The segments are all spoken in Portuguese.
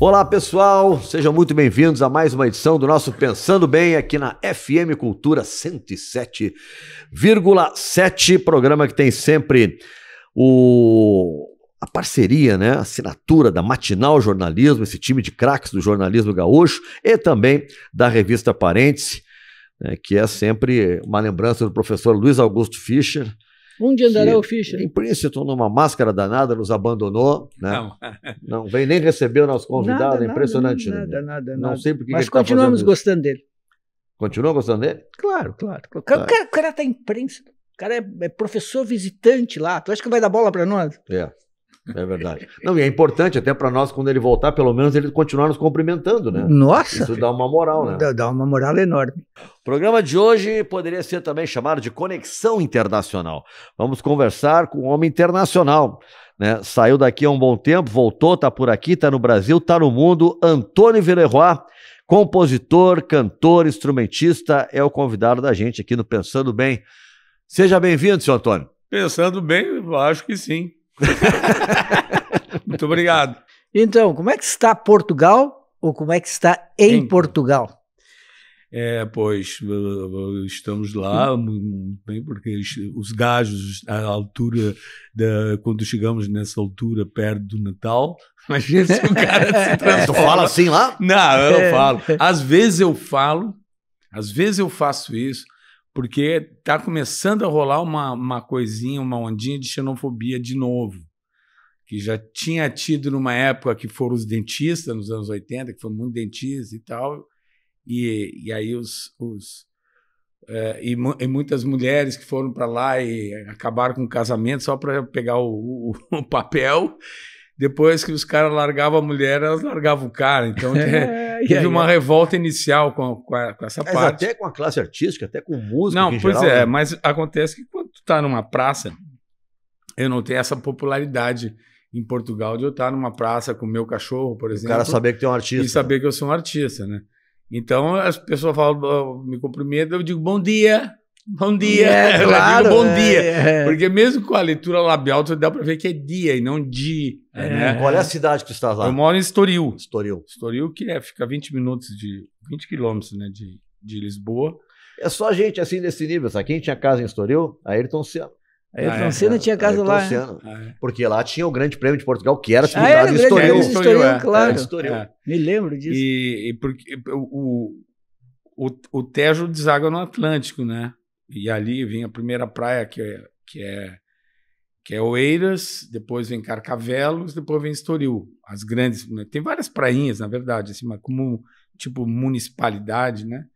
Olá pessoal, sejam muito bem-vindos a mais uma edição do nosso Pensando Bem aqui na FM Cultura 107,7, programa que tem sempre o a parceria, né, a assinatura da Matinal Jornalismo, esse time de craques do jornalismo gaúcho e também da revista Parentes, né, que é sempre uma lembrança do professor Luiz Augusto Fischer, Onde andará o Fischer? A imprensa tornou uma máscara danada, nos abandonou. Né? Não. não vem nem receber o nosso convidado, é nada, impressionante. Nada, né? nada, nada, Não nada. sei porque Mas tá continuamos tá gostando dele. Continua gostando dele? Claro, claro. claro. claro. O, cara, está cara tá O cara é, é, professor visitante lá. Tu acha que vai dar bola para nós? É. É verdade. Não, e é importante até para nós, quando ele voltar, pelo menos ele continuar nos cumprimentando, né? Nossa! Isso dá uma moral, né? Dá, uma moral enorme. O programa de hoje poderia ser também chamado de Conexão Internacional. Vamos conversar com um homem internacional. Né? Saiu daqui há um bom tempo, voltou, está por aqui, está no Brasil, está no mundo. Antônio Villeroy, compositor, cantor, instrumentista, é o convidado da gente aqui no Pensando Bem. Seja bem-vindo, senhor Antônio. Pensando bem, acho que sim. Muito obrigado. Então, como é que está Portugal ou como é que está em, em... Portugal? É, pois estamos lá bem porque os gajos à altura da quando chegamos nessa altura perto do Natal, imagina se o cara se transforma. Tu fala assim lá? Não, eu não é. falo. Às vezes eu falo, às vezes eu faço isso, porque está começando a rolar uma, uma coisinha, uma ondinha de xenofobia de novo, que já tinha tido numa época que foram os dentistas, nos anos 80, que foi muito dentista e tal, e, e aí os, os é, e, e, muitas mulheres que foram para lá e acabaram com o casamento só para pegar o, o, o papel, depois que os caras largavam a mulher, elas largavam o cara. Então, é, Teve uma revolta inicial com, com, a, com essa mas parte. Até com a classe artística, até com música. Não, pois geral, é, né? mas acontece que quando tu tá numa praça, eu não tenho essa popularidade em Portugal de eu estar numa praça com o meu cachorro, por exemplo. O cara saber que tem um artista. E saber que eu sou um artista, né? Então as pessoas falam, me cumprimentam, eu digo bom dia. Bom dia, é, claro, bom é, dia. É, Porque mesmo com a leitura labial, tu dá para ver que é dia e não de. É. Né? Qual é a cidade que está lá? Eu moro em Estoril. Estoril. Estoril, que é, fica 20 minutos de. 20 quilômetros né, de, de Lisboa. É só gente assim desse nível, sabe? Quem tinha casa em Estoril? A Ayrton Senna. Ayrton ah, é. Senna tinha casa lá. Ah, é. Porque lá tinha o Grande Prêmio de Portugal, que era ah, cidade ah, Estoril. Grande Estoril, claro. Estoril. Me lembro disso. E, e porque o, o, o Tejo deságua no Atlântico, né? E ali vem a primeira praia, que é, que é, que é Oeiras, depois vem Carcavelos, depois vem Estoril. As grandes. Né? Tem várias prainhas, na verdade, assim, mas como tipo municipalidade, né?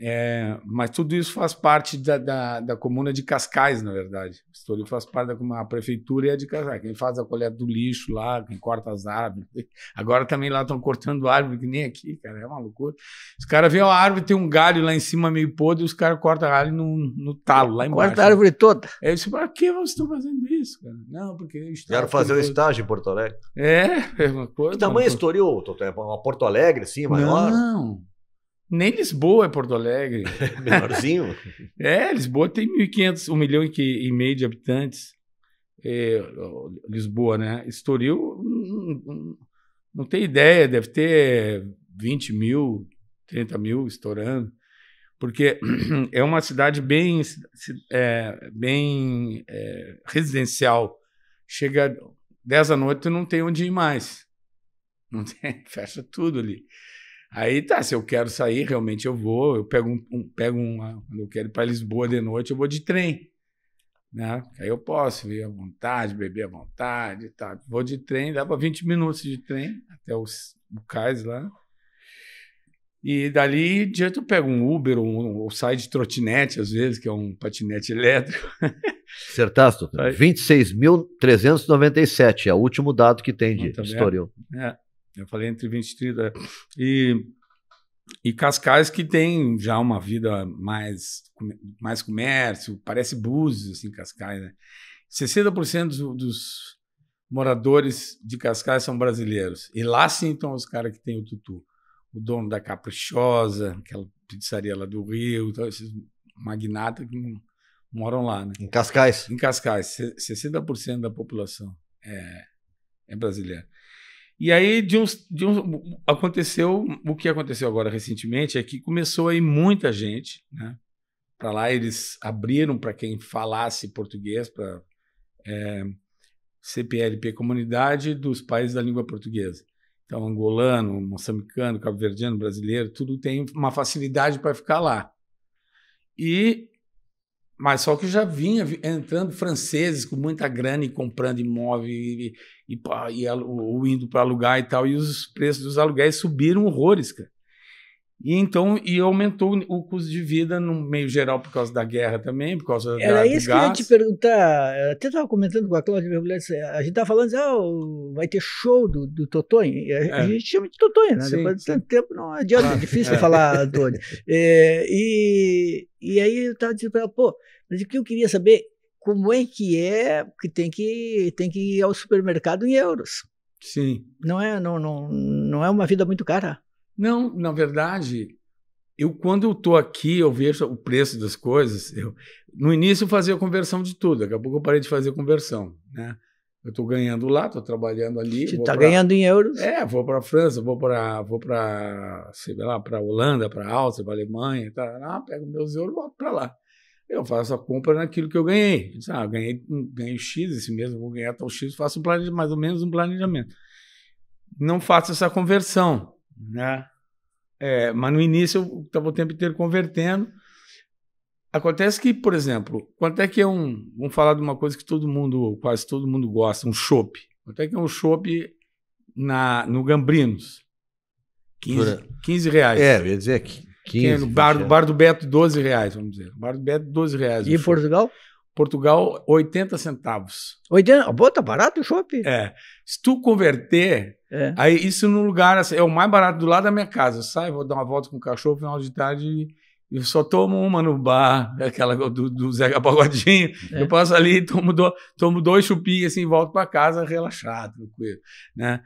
É, mas tudo isso faz parte da, da, da, comuna de Cascais, na verdade. Tudo faz parte da comuna, a prefeitura é de Cascais. Quem faz a colheita do lixo lá, quem corta as árvores. Agora também lá estão cortando árvore que nem aqui, cara, é uma loucura. Os caras veem a árvore, tem um galho lá em cima meio podre, e os caras cortam a árvore no, no talo, lá embaixo. Corta a né? árvore toda. É eu disse, pra que vocês estão fazendo isso, cara? Não, porque... Quero fazer um estágio em Porto Alegre. É, é uma coisa... Que tamanho mano, estourou, Toto? É uma Porto Alegre, assim, maior? Não, nem Lisboa é Porto Alegre. Menorzinho? é, Lisboa tem 1.500, 1 milhão e, meio de habitantes. É, Lisboa, né? Estoril, não, hum, hum, hum, não tem ideia, deve ter 20 mil, 30 mil estourando. Porque é uma cidade bem, é, bem é, residencial. Chega 10 da noite, e não tem onde ir mais. Não tem, fecha tudo ali. Aí tá, se eu quero sair, realmente eu vou. Eu pego um. um pego um quando eu quero ir para Lisboa de noite, eu vou de trem. Né? Aí eu posso ir à vontade, beber à vontade tá. Vou de trem, dava 20 minutos de trem até os, o cais lá. E dali de diante eu pego um Uber ou, ou saio de trotinete, às vezes, que é um patinete elétrico. Certasto, 26.397 é o último dado que tem de historial. É. é. Eu falei entre 20 e 30. E, e Cascais, que tem já uma vida mais, mais comércio, parece Búzios, assim, Cascais, né? 60% dos, dos moradores de Cascais são brasileiros. E lá sim estão os caras que têm o tutu. O dono da Caprichosa, aquela pizzaria lá do Rio, então, esses magnatas que moram lá. Né? Em Cascais? Em Cascais. 60% da população é, é brasileira. E aí de uns, de uns, aconteceu o que aconteceu agora recentemente é que começou aí muita gente, né? Para lá eles abriram para quem falasse português para é, CPLP Comunidade dos países da língua portuguesa. Então angolano, moçambicano, cabo-verdiano, brasileiro, tudo tem uma facilidade para ficar lá. E mas só que já vinha entrando franceses com muita grana e comprando imóvel e, e, e, e indo para alugar e tal. E os preços dos aluguéis subiram horrores, cara. E então e aumentou o custo de vida no meio geral por causa da guerra também, por causa da Era isso que eu ia te perguntar. Eu até estava comentando com a Cláudia Mergulhete, assim, a gente estava tá falando, assim, ah, vai ter show do, do Totonho. A, é. a, gente chama de Totonho, né? Sim, Depois de tanto tempo não adianta, é ah, é difícil é. falar Antônio. É, e, e aí eu estava dizendo para ela, pô, mas o que eu queria saber, como é que é que tem que, tem que ir ao supermercado em euros? Sim. Não é, não, não, não é uma vida muito cara. Não, na verdade, eu quando eu estou aqui, eu vejo o preço das coisas. Eu, no início eu fazia conversão de tudo, daqui a pouco eu parei de fazer conversão. Né? Eu estou ganhando lá, estou trabalhando ali. Você está ganhando em euros? É, vou para a França, vou para, vou para, sei lá, para Holanda, para Áustria, para a Alemanha, tá, pego meus euros, volto para lá. Eu faço a compra naquilo que eu ganhei. Diz, ah, ganhei, ganhei X esse mês, vou ganhar tal X, faço um mais ou menos um planejamento. Não faço essa conversão né? É, mas no início eu estava o tempo inteiro convertendo. Acontece que, por exemplo, quanto é que é um. Vamos falar de uma coisa que todo mundo, quase todo mundo gosta, um chope Quanto é que é um chope no Gambrinos? 15, 15 reais. É, ia dizer que. 15, é no bar, bar do Beto, 12 reais, vamos dizer. Bar do Beto, 12 reais. E em Portugal? Show. Portugal, 80 centavos. 80? Bota tá barato o shopping? É. Se tu converter, é. aí isso no lugar, assim, é o mais barato do lado da minha casa. Sai, vou dar uma volta com o cachorro, final de tarde, eu só tomo uma no bar, aquela do, do Zeca Pagodinho. É. Eu passo ali, tomo, do, tomo dois chupinhos, assim, volto para casa relaxado, tranquilo, né?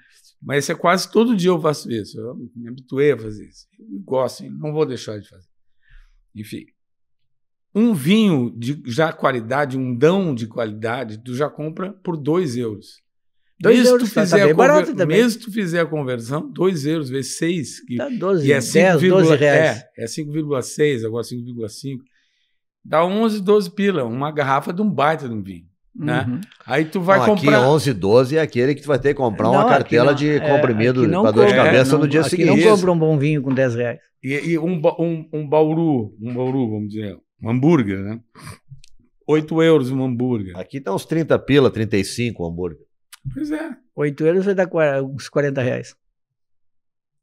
Mas isso é quase todo dia eu faço isso. Eu me habituei a fazer isso. Eu gosto, hein? Assim, não vou deixar de fazer. Enfim, um vinho de já qualidade, um dão de qualidade, tu já compra por 2 euros. 2 euros, tu tá fizer tá bem barato também. Mesmo se tu fizer a conversão, 2 euros vezes 6. Que, tá 12, e é 5, 10, 12 reais. É, é 5,6, agora 5,5. Dá 11, 12 pila, uma garrafa de um baita de um vinho. Né? Uhum. Aí tu vai não, comprar. Aqui 11, 12 é aquele que tu vai ter que comprar não, uma cartela de é, comprimido para dor de cabeça é, não, no dia seguinte. não compra um bom vinho com 10 reais. E, e um, um, um bauru, um bauru, vamos dizer, um hambúrguer, né? 8 euros um hambúrguer. Aqui tá uns 30 pila, 35 o um hambúrguer. Pois é. 8 euros vai dar uns 40 reais.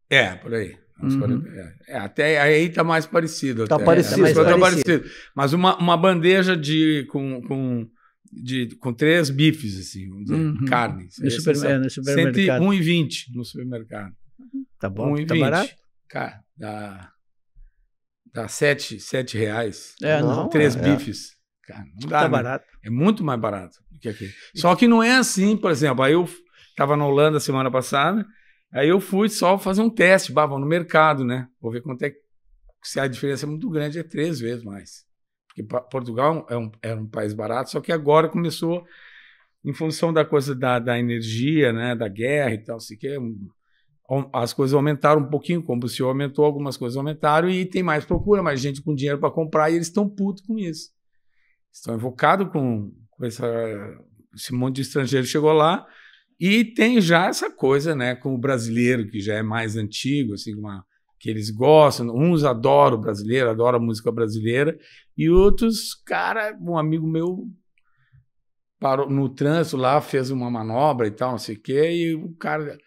É, por aí. Uhum. É, até aí tá mais parecido. Tá até. parecido. É, tá mais parecido. parecido. Mas uma, uma bandeja de com, com, de, com três bifes, assim, vamos dizer, uhum. carne. No, super, é, no supermercado. 101,20 no supermercado. Tá bom, 1, tá 20. barato? Cara, dá... Dá sete, sete reais. É, não. não três é, bifes. É. Cara, não tá dá. Tá barato. É muito mais barato do que aqui. Só que não é assim, por exemplo. Aí eu estava na Holanda semana passada, aí eu fui só fazer um teste, bah, no mercado, né? Vou ver quanto é se a diferença é muito grande, é três vezes mais. Porque Portugal é um, é um país barato, só que agora começou, em função da coisa da, da energia, né, da guerra e tal, sei que, um, as coisas aumentaram um pouquinho, o combustível aumentou, algumas coisas aumentaram e tem mais procura, mais gente com dinheiro para comprar e eles estão putos com isso. Estão invocados com, com essa, esse monte de estrangeiro chegou lá e tem já essa coisa, né, com o brasileiro que já é mais antigo, assim, uma, que eles gostam, uns adoram o brasileiro, adoram a música brasileira e outros, cara, um amigo meu parou no trânsito lá, fez uma manobra e tal, não sei o quê, e o cara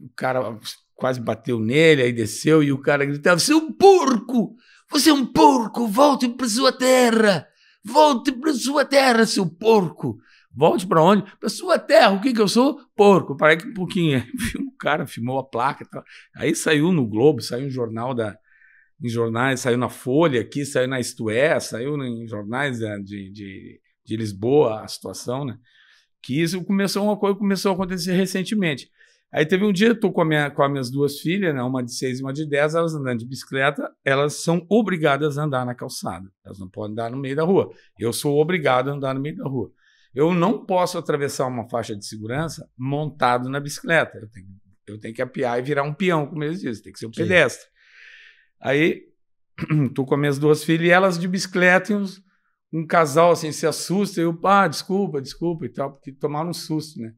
o cara quase bateu nele, aí desceu e o cara gritava: Você é um porco! Você é um porco! Volte para sua terra! Volte para sua terra, seu porco! Volte para onde? Para sua terra. O que que eu sou? Porco. Parei que um pouquinho. Um cara filmou a placa. Tal. Aí saiu no Globo, saiu no jornal da, em jornais, saiu na Folha aqui, saiu na Isto é, saiu em jornais né, de, de, de Lisboa a situação, né? Que isso começou uma coisa começou a acontecer recentemente. Aí teve um dia, eu tô com, a minha, com as minhas duas filhas, né, uma de seis e uma de dez, elas andando de bicicleta, elas são obrigadas a andar na calçada. Elas não podem andar no meio da rua. Eu sou obrigado a andar no meio da rua. Eu não posso atravessar uma faixa de segurança montado na bicicleta. Eu tenho, eu tenho que apiar e virar um peão, como eles dizem. Tem que ser um Sim. pedestre. Aí, tô com as minhas duas filhas e elas de bicicleta e uns, um casal assim se assusta. E eu, pá, ah, desculpa, desculpa e tal, porque tomaram um susto, né?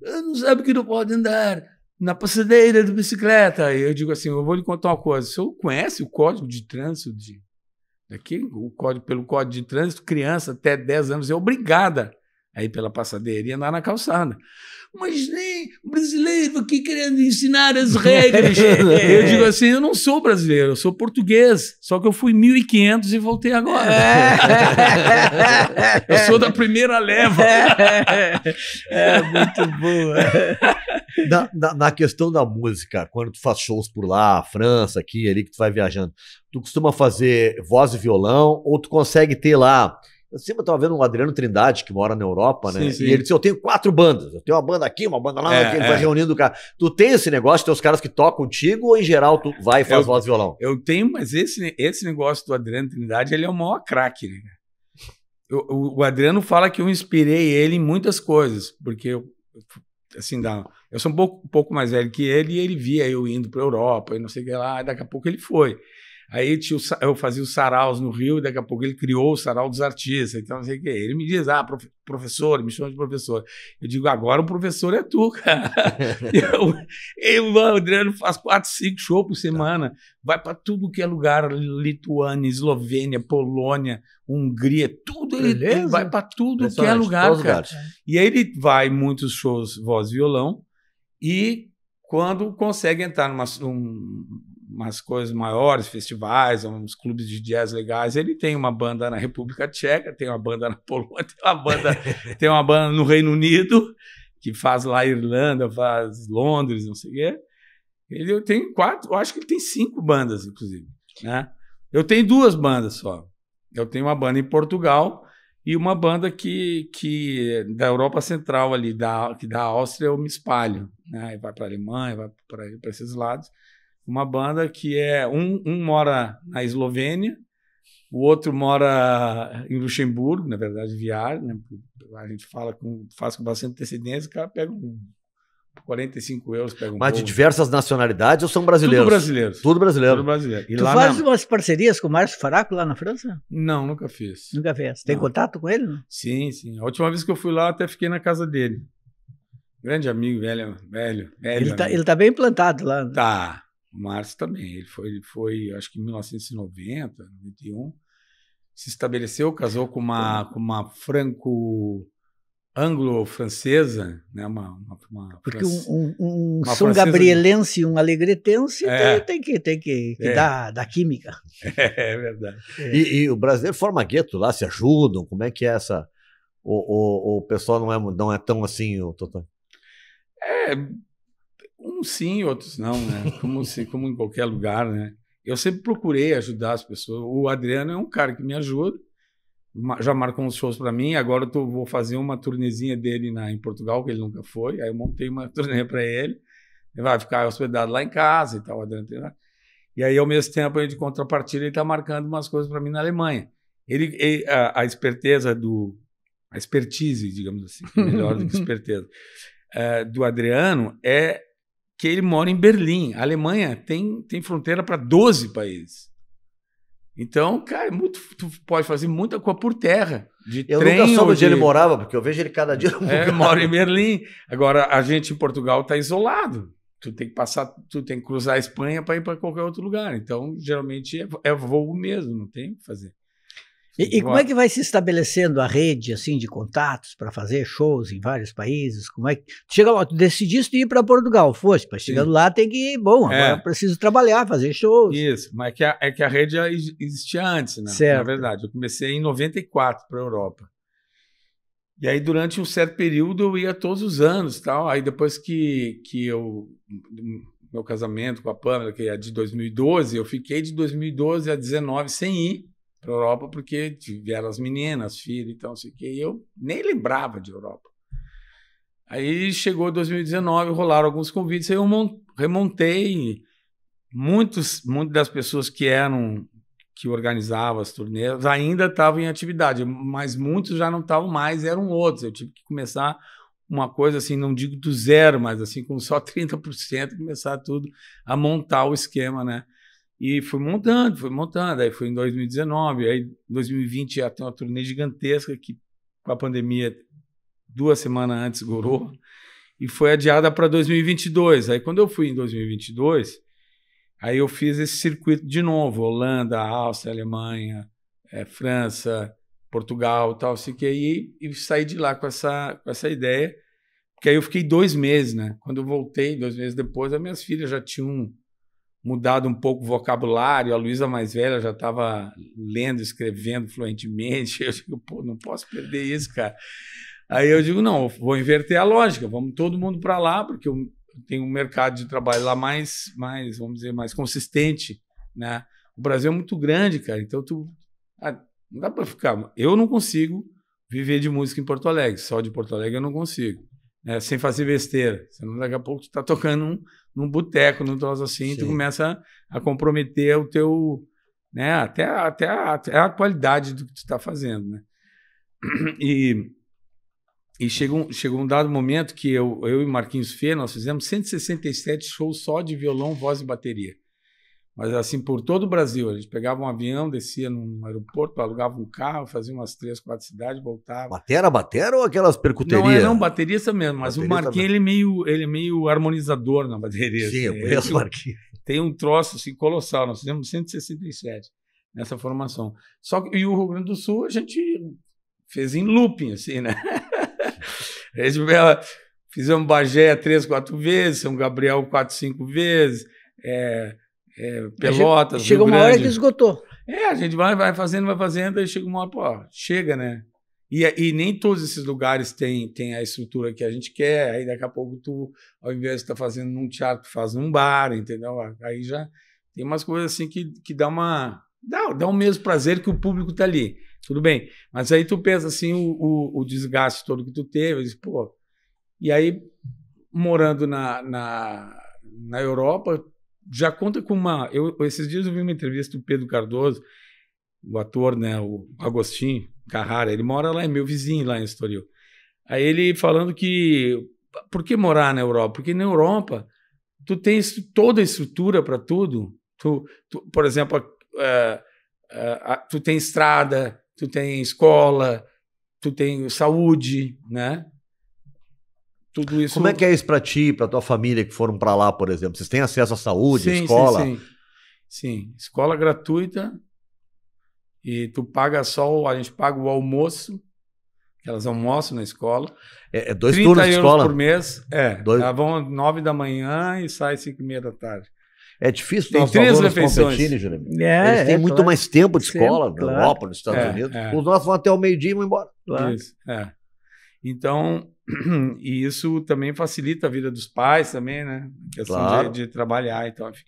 não sabe que não pode andar na passadeira de bicicleta. E eu digo assim, eu vou lhe contar uma coisa. O senhor conhece o código de trânsito de, daqui? O código, pelo código de trânsito, criança até 10 anos é obrigada aí pela passadeirinha andar na calçada. Mas nem brasileiro aqui querendo ensinar as é. regras. eu digo assim, eu não sou brasileiro, eu sou português, só que eu fui 1500 e voltei agora. É. eu sou da primeira leva. é, é muito boa. Na, na, na, questão da música, quando tu faz shows por lá, França, aqui, ali que tu vai viajando, tu costuma fazer voz e violão ou tu consegue ter lá eu sempre estava vendo um Adriano Trindade, que mora na Europa, né? Sim, sim. E ele disse: Eu tenho quatro bandas. Eu tenho uma banda aqui, uma banda lá, é, que ele é. vai reunindo o cara. Tu tem esse negócio, tem os caras que tocam contigo, ou em geral tu vai e faz eu, voz e violão? Eu tenho, mas esse, esse negócio do Adriano Trindade, ele é o maior craque, né? Eu, o, o, Adriano fala que eu inspirei ele em muitas coisas, porque eu, assim, dá, eu sou um pouco, um pouco mais velho que ele e ele via eu indo para a Europa e não sei o que lá, e daqui a pouco ele foi. Aí eu fazia os saraus no Rio, e daqui a pouco ele criou o sarau dos artistas. Então, não sei o que. Ele me diz, ah, professor, me chama de professor. Eu digo, agora o professor é tu, cara. eu, eu, o Adriano faz quatro, cinco shows por tá. semana. Vai para tudo que é lugar Lituânia, Eslovênia, Polônia, Hungria, tudo. Ele, ele vai para tudo que é lugar, cara. E aí ele vai muitos shows voz violão. E quando consegue entrar numa. Um, umas coisas maiores, festivais, uns clubes de jazz legais. Ele tem uma banda na República Tcheca, tem uma banda na Polônia, tem uma banda, tem uma banda no Reino Unido, que faz lá Irlanda, faz Londres, não sei o quê. Ele tem quatro, eu acho que ele tem cinco bandas, inclusive. Né? Eu tenho duas bandas só. Eu tenho uma banda em Portugal e uma banda que, que da Europa Central ali, da, que da Áustria eu me espalho. Né? E vai para a Alemanha, vai para esses lados. Uma banda que é. Um, um mora na Eslovênia, o outro mora em Luxemburgo, na verdade, Viar, né? A gente fala com, faz com bastante antecedência, o cara pega um 45 euros pega um Mas povo. de diversas nacionalidades ou são brasileiros? Tudo brasileiro Tudo brasileiro. Tudo brasileiro. E tu faz na... umas parcerias com o Márcio Faraco lá na França? Não, nunca fiz. Nunca fez. Tem não. contato com ele? Não? Sim, sim. A última vez que eu fui lá, até fiquei na casa dele. Grande amigo, velho, velho, velho. Ele, tá, ele tá, bem implantado lá. Né? Tá. O Márcio também, ele foi, ele foi, acho que em 1990, 91, se estabeleceu, casou com uma, com uma franco anglo-francesa, né? Uma, uma, uma Porque um, um, um São Gabrielense e um alegretense é. tem, então tem, que, tem que, que é. dar da química. É, é verdade. É. E, e, o brasileiro forma gueto lá, se ajudam? Como é que é essa. O, o, o pessoal não é, não é tão assim, o Totó? É, um sim, outros não, né? Como, se, como em qualquer lugar, né? Eu sempre procurei ajudar as pessoas. O Adriano é um cara que me ajuda, já marcou uns shows para mim. Agora eu tô, vou fazer uma turnezinha dele na, em Portugal, que ele nunca foi. Aí eu montei uma turnê para ele. Ele vai ficar hospedado lá em casa e tal. O Adriano tem lá. E aí, ao mesmo tempo, ele, de contrapartida, ele está marcando umas coisas para mim na Alemanha. Ele, ele a, a, esperteza do. A expertise, digamos assim, é melhor do que esperteza, eh, do Adriano é que ele mora em Berlim. A Alemanha tem, tem fronteira para 12 países. Então, cara, é muito, tu pode fazer muita coisa por terra. De eu trem nunca soube onde de... ele morava, porque eu vejo ele cada dia. É, ele mora em Berlim. Agora, a gente em Portugal está isolado. Tu tem que passar, tu tem que cruzar a Espanha para ir para qualquer outro lugar. Então, geralmente é, é voo mesmo, não tem o que fazer. E, e como é que vai se estabelecendo a rede assim de contatos para fazer shows em vários países? Como é que chega lá, tu decidiste ir para Portugal, foste, mas chegando Sim. lá tem que, ir, bom, agora é. preciso trabalhar, fazer shows. Isso, mas é que a, é que a rede existia antes, né? Certo. Na verdade, eu comecei em 94 para a Europa. E aí durante um certo período eu ia todos os anos, tal. Aí depois que que eu meu casamento com a Pamela, que é de 2012, eu fiquei de 2012 a 2019 sem ir para a Europa porque tiveram as meninas, filho e tal, sei o E eu nem lembrava de Europa. Aí chegou 2019, rolaram alguns convites, aí eu remontei muitos, muitas das pessoas que eram que organizavam as turnês ainda estavam em atividade, mas muitos já não estavam mais, eram outros. Eu tive que começar uma coisa assim, não digo do zero, mas assim, com só 30%, começar tudo a montar o esquema, né? E fui montando, fui montando. Aí foi em 2019, aí 2020 já tem uma turnê gigantesca que com a pandemia duas semanas antes gorou e foi adiada para 2022. Aí quando eu fui em 2022, aí eu fiz esse circuito de novo, Holanda, Áustria, Alemanha, é, França, Portugal, tal, assim que aí e saí de lá com essa com essa ideia, porque aí eu fiquei dois meses, né? Quando eu voltei, dois meses depois, as minhas filhas já tinham mudado um pouco o vocabulário. A Luísa mais velha já estava lendo, escrevendo fluentemente. Eu digo, pô, não posso perder isso, cara. Aí eu digo, não, vou inverter a lógica. Vamos todo mundo para lá, porque eu tenho um mercado de trabalho lá mais, mais, vamos dizer, mais consistente, né? O Brasil é muito grande, cara. Então tu ah, não dá para ficar. Eu não consigo viver de música em Porto Alegre. Só de Porto Alegre eu não consigo. Né? Sem fazer besteira. Senão daqui a pouco tu tá tocando um num boteco, num troço assim, Sim. tu começa a comprometer o teu, né, até, até, a, até a qualidade do que tu está fazendo, né? E, e chegou, chegou um dado momento que eu, eu e Marquinhos Fê, nós fizemos 167 shows só de violão, voz e bateria mas assim por todo o Brasil. A gente pegava um avião, descia num aeroporto, alugava um carro, fazia umas três, quatro cidades, voltava. Batera, batera ou aquelas percuterias? Não, é não bateria mesmo, mas o Marquinhos ele é, meio, ele é meio harmonizador na bateria. Sim, assim. eu né? conheço o Marquinhos. Tem um troço assim, colossal, nós fizemos 167 nessa formação. Só que, e o Rio Grande do Sul a gente fez em looping, assim, né? a gente fizemos Bagé três, quatro vezes, São Gabriel quatro, cinco vezes, é, é, Pelotas. Chega uma grande. hora que esgotou. É, a gente vai, vai fazendo, vai fazendo, aí chega uma hora, pô, chega, né? E, e nem todos esses lugares têm, têm a estrutura que a gente quer, aí daqui a pouco tu, ao invés de estar tá fazendo num teatro, faz num bar, entendeu? Aí já tem umas coisas assim que, que dá uma. Dá, dá o mesmo prazer que o público tá ali. Tudo bem. Mas aí tu pensa assim, o, o, o desgaste todo que tu teve, pô. E aí, morando na, na, na Europa, já conta com uma. Eu, esses dias eu vi uma entrevista do Pedro Cardoso, o ator, né, o Agostinho Carrara, ele mora lá, é meu vizinho lá em Estoril. Aí ele falando que por que morar na Europa? Porque na Europa tu tens toda a estrutura para tudo. Tu, tu, por exemplo, uh, tu tem estrada, tu tem escola, tu tem saúde, né? tudo isso. Como é que é isso para ti, para tua família que foram para lá, por exemplo? Vocês têm acesso à saúde, sim, à escola? Sim, sim. sim, escola gratuita. E tu paga só, a gente paga o almoço, elas almoçam na escola. É, é dois 30 turnos de escola? por mês. É, dois... elas vão às da manhã e saem às e meia da tarde. É difícil tem três refeições. competirem, É, Eles têm é, muito claro. mais tempo de escola Sempre, na Europa, nos Estados é, Unidos. É. Os nossos vão até o meio-dia e vão embora. Claro. Isso, é. Então, E isso também facilita a vida dos pais também, né? A questão claro. de, de, trabalhar e tal, enfim.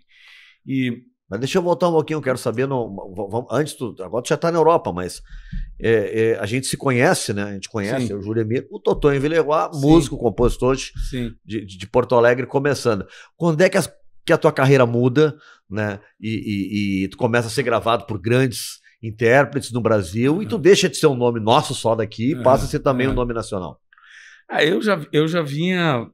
E... Mas deixa eu voltar um pouquinho, eu quero saber, no, antes agora tu já está na Europa, mas é, é, a gente se conhece, né? A gente conhece, Sim. o Júlio Emílio, o Totó em Villeroy, músico, compositor de, de, de, Porto Alegre, começando. Quando é que, as, que a tua carreira muda, né? E, e, e tu começa a ser gravado por grandes intérpretes no Brasil e tu deixa de ser um nome nosso só daqui e passa a ser também um nome nacional. Ah, eu já, eu já vinha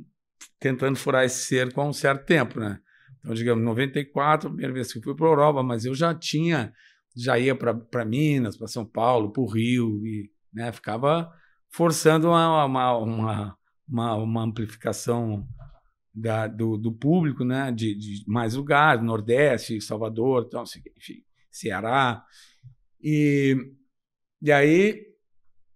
tentando furar esse cerco há um certo tempo, né? Então, digamos, 94, a primeira vez que fui para a Europa, mas eu já tinha, já ia para Minas, para São Paulo, para o Rio, e né, ficava forçando uma, uma, uma, uma, uma amplificação da, do, do, público, né, de, de mais lugares, Nordeste, Salvador, então, assim, enfim, Ceará. E, e aí,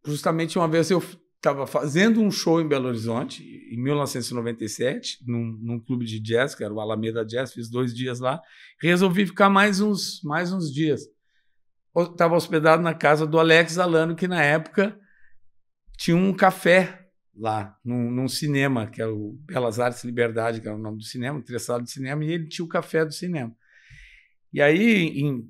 justamente uma vez eu estava fazendo um show em Belo Horizonte, em 1997, num, num clube de jazz, que era o Alameda Jazz, fiz dois dias lá. Resolvi ficar mais uns, mais uns dias. Estava hospedado na casa do Alex Alano, que na época tinha um café lá, num, num cinema, que era é o Belas Artes Liberdade, que era o nome do cinema, interessado de cinema, e ele tinha o café do cinema. E aí, em,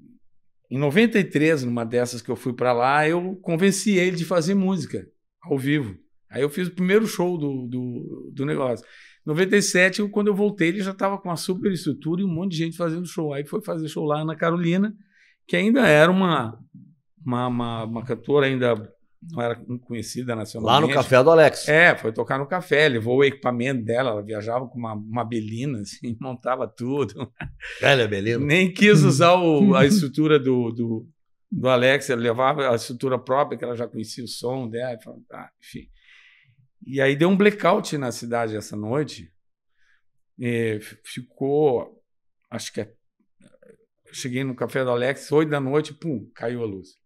em 93, numa dessas que eu fui para lá, eu convenci ele de fazer música ao vivo. Aí eu fiz o primeiro show do, do, do negócio. 97, eu, quando eu voltei, ele já estava com uma super estrutura e um monte de gente fazendo show. Aí foi fazer show lá na Carolina, que ainda era uma, uma, uma, uma cantora ainda não era conhecida nacionalmente. Lá no café do Alex. É, foi tocar no café, levou o equipamento dela, ela viajava com uma, uma belina, assim, montava tudo. Velha belina. Nem quis usar o, a estrutura do, do, do Alex, ela levava a estrutura própria, que ela já conhecia o som dela, e falava, tá, enfim. E aí deu um blackout na cidade essa noite. E é, ficou, acho que é, cheguei no café do Alex, 8 da noite, pum, caiu a luz.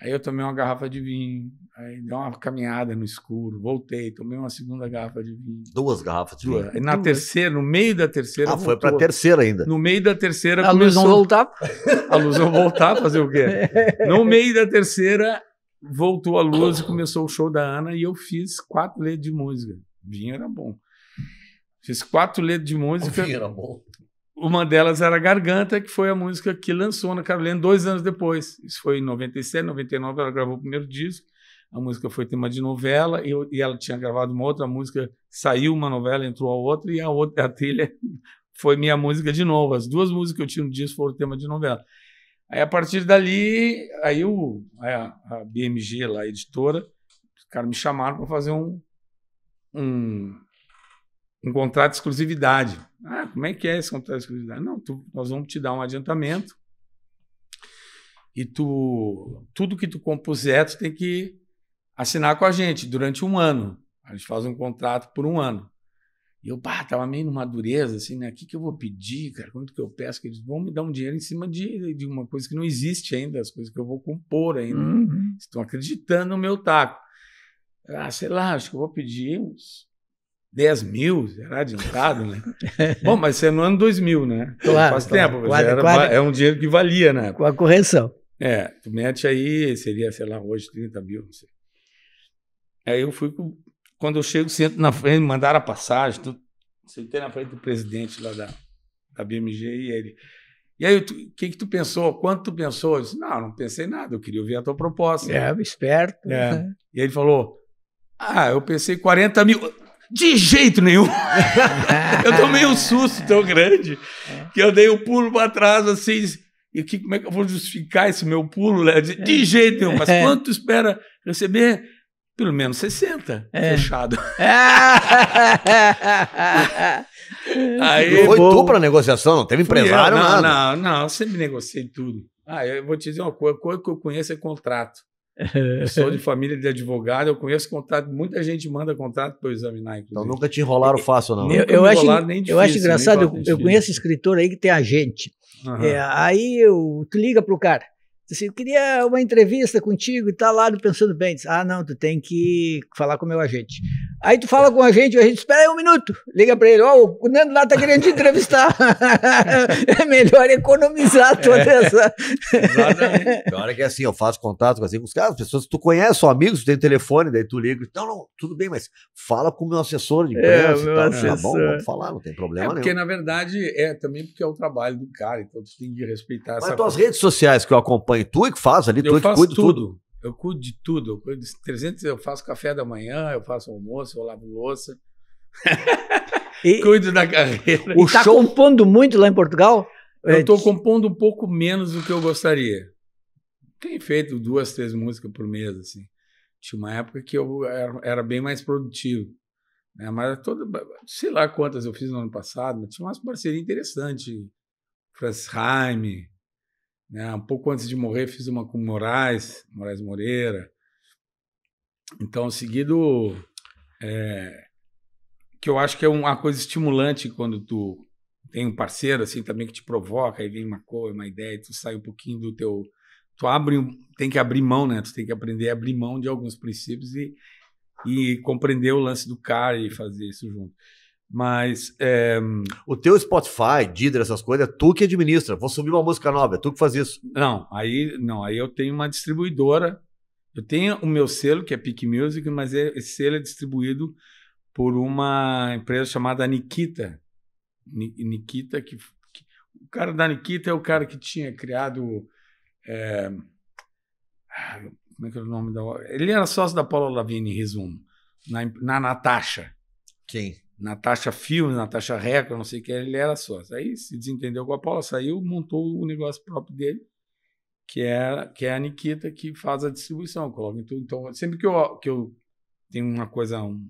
Aí eu tomei uma garrafa de vinho, aí dei uma caminhada no escuro, voltei, tomei uma segunda garrafa de vinho. Duas garrafas de vinho. Duas. E na Duas. terceira, no meio da terceira. Ah, voltou. foi para a terceira ainda. No meio da terceira. A começou... luz não voltar? a luz não voltar fazer o quê? No meio da terceira, voltou a luz e começou o show da Ana e eu fiz quatro letras de música. Vinho era bom. Fiz quatro letras de música. O vinho era bom. Uma delas era Garganta, que foi a música que lançou na Carolina dois anos depois. Isso foi em 97, 99, ela gravou o primeiro disco. A música foi tema de novela e, e ela tinha gravado uma outra música. Saiu uma novela, entrou a outra e a, outra, a trilha foi minha música de novo. As duas músicas que eu tinha no disco foram tema de novela. Aí, a partir dali, aí o, a, a BMG, lá, a editora, os caras me chamaram para fazer um, um um contrato de exclusividade. Ah, como é que é esse contrato de exclusividade? Não, tu, nós vamos te dar um adiantamento e tu tudo que tu compuser tu tem que assinar com a gente durante um ano. A gente faz um contrato por um ano. E eu, pá, tava meio numa dureza, assim, né? O que, que eu vou pedir, cara? Quanto que eu peço? Que eles vão me dar um dinheiro em cima de, de uma coisa que não existe ainda, as coisas que eu vou compor ainda. Uhum. Estão acreditando no meu taco. Ah, sei lá, acho que eu vou pedir uns 10 mil, era adiantado, né? Bom, mas você é no ano 2000, né? Então, claro, faz claro, tempo, mas era, quadra, é um dinheiro que valia, né? Com a correção. É, tu mete aí, seria, sei lá, hoje 30 mil, não sei. Aí eu fui, quando eu chego, sento na frente, mandaram a passagem, tu, sentei na frente do presidente lá da, da BMG e ele... E aí, o que que tu pensou? Quanto tu pensou? Eu disse, não, não pensei nada, eu queria ouvir a tua proposta. É, né? esperto. É. Né? E aí ele falou, ah, eu pensei 40 mil. De jeito nenhum. eu tomei um susto tão grande que eu dei o um pulo para trás assim. E que, como é que eu vou justificar esse meu pulo? Né? De, de jeito nenhum. Mas é. quanto espera receber? Pelo menos 60, é. fechado. É. Aí, Foi bom. tu para negociação? Não teve empresário? Eu, não, nada. não, não, eu sempre negociei tudo. Ah, eu vou te dizer uma coisa: coisa que eu conheço é contrato. Eu sou de família de advogado, eu conheço contrato, muita gente manda contrato para eu examinar. Então inclusive. Então nunca te enrolaram fácil, não. Eu, eu acho, nem difícil, eu acho engraçado, eu, eu, conheço escritor aí que tem agente. Uhum. É, aí eu, tu liga para o cara, diz assim, eu queria uma entrevista contigo e tá lá no Pensando Bem. Diz, ah, não, tu tem que falar com o meu agente. Aí tu fala com a gente, a gente espera aí um minuto, liga para ele, ó, oh, o Nando lá tá querendo te entrevistar. é melhor economizar é. toda é, essa. Exatamente. hora que é assim, eu faço contato assim, com os caras, pessoas que tu conhece, são amigos, tu tem telefone, daí tu liga. Não, não, tudo bem, mas fala com o meu assessor de é, imprensa. É, tá, assessor. bom, vamos falar, não tem problema é porque, nenhum. Porque, na verdade, é também porque é o trabalho do cara, então tu tem que respeitar mas essa. Mas tuas redes sociais que eu acompanho, tu é que faz ali, tu eu é que cuida tudo. tudo. Eu cuido de tudo. Eu cuido de 300, eu faço café da manhã, eu faço almoço, eu lavo louça. E, cuido da carreira. O está show... compondo muito lá em Portugal? Eu estou é compondo um pouco menos do que eu gostaria. Tenho feito duas, três músicas por mês, assim. Tinha uma época que eu era, era bem mais produtivo. Né? Mas toda, sei lá quantas eu fiz no ano passado, mas tinha umas parcerias interessantes. Franz Heim, né? Um pouco antes de morrer, fiz uma com Moraes, Moraes Moreira. Então, seguido, é, que eu acho que é uma coisa estimulante quando tu tem um parceiro assim também que te provoca, aí vem uma coisa, uma ideia, tu sai um pouquinho do teu. Tu abre, tem que abrir mão, né? Tu tem que aprender a abrir mão de alguns princípios e, e compreender o lance do cara e fazer isso junto. Mas. É... O teu Spotify, Deezer, essas coisas, é tu que administra. Vou subir uma música nova, é tu que faz isso. Não, aí não, aí eu tenho uma distribuidora. Eu tenho o meu selo, que é Peak Music, mas é, esse selo é distribuído por uma empresa chamada Nikita. Nikita, que, que, O cara da Nikita é o cara que tinha criado. É, ah, como é que era o nome da. Ele era sócio da Paula Lavigne, em resumo, na, na Natasha. Quem? Natasha Filmes, Natasha Record, não sei que ele era sócio. Aí se desentendeu com a Paula, saiu, montou o negócio próprio dele, que é, que é a Nikita que faz a distribuição, coloca em tudo. Então, sempre que eu, que eu tenho uma coisa, um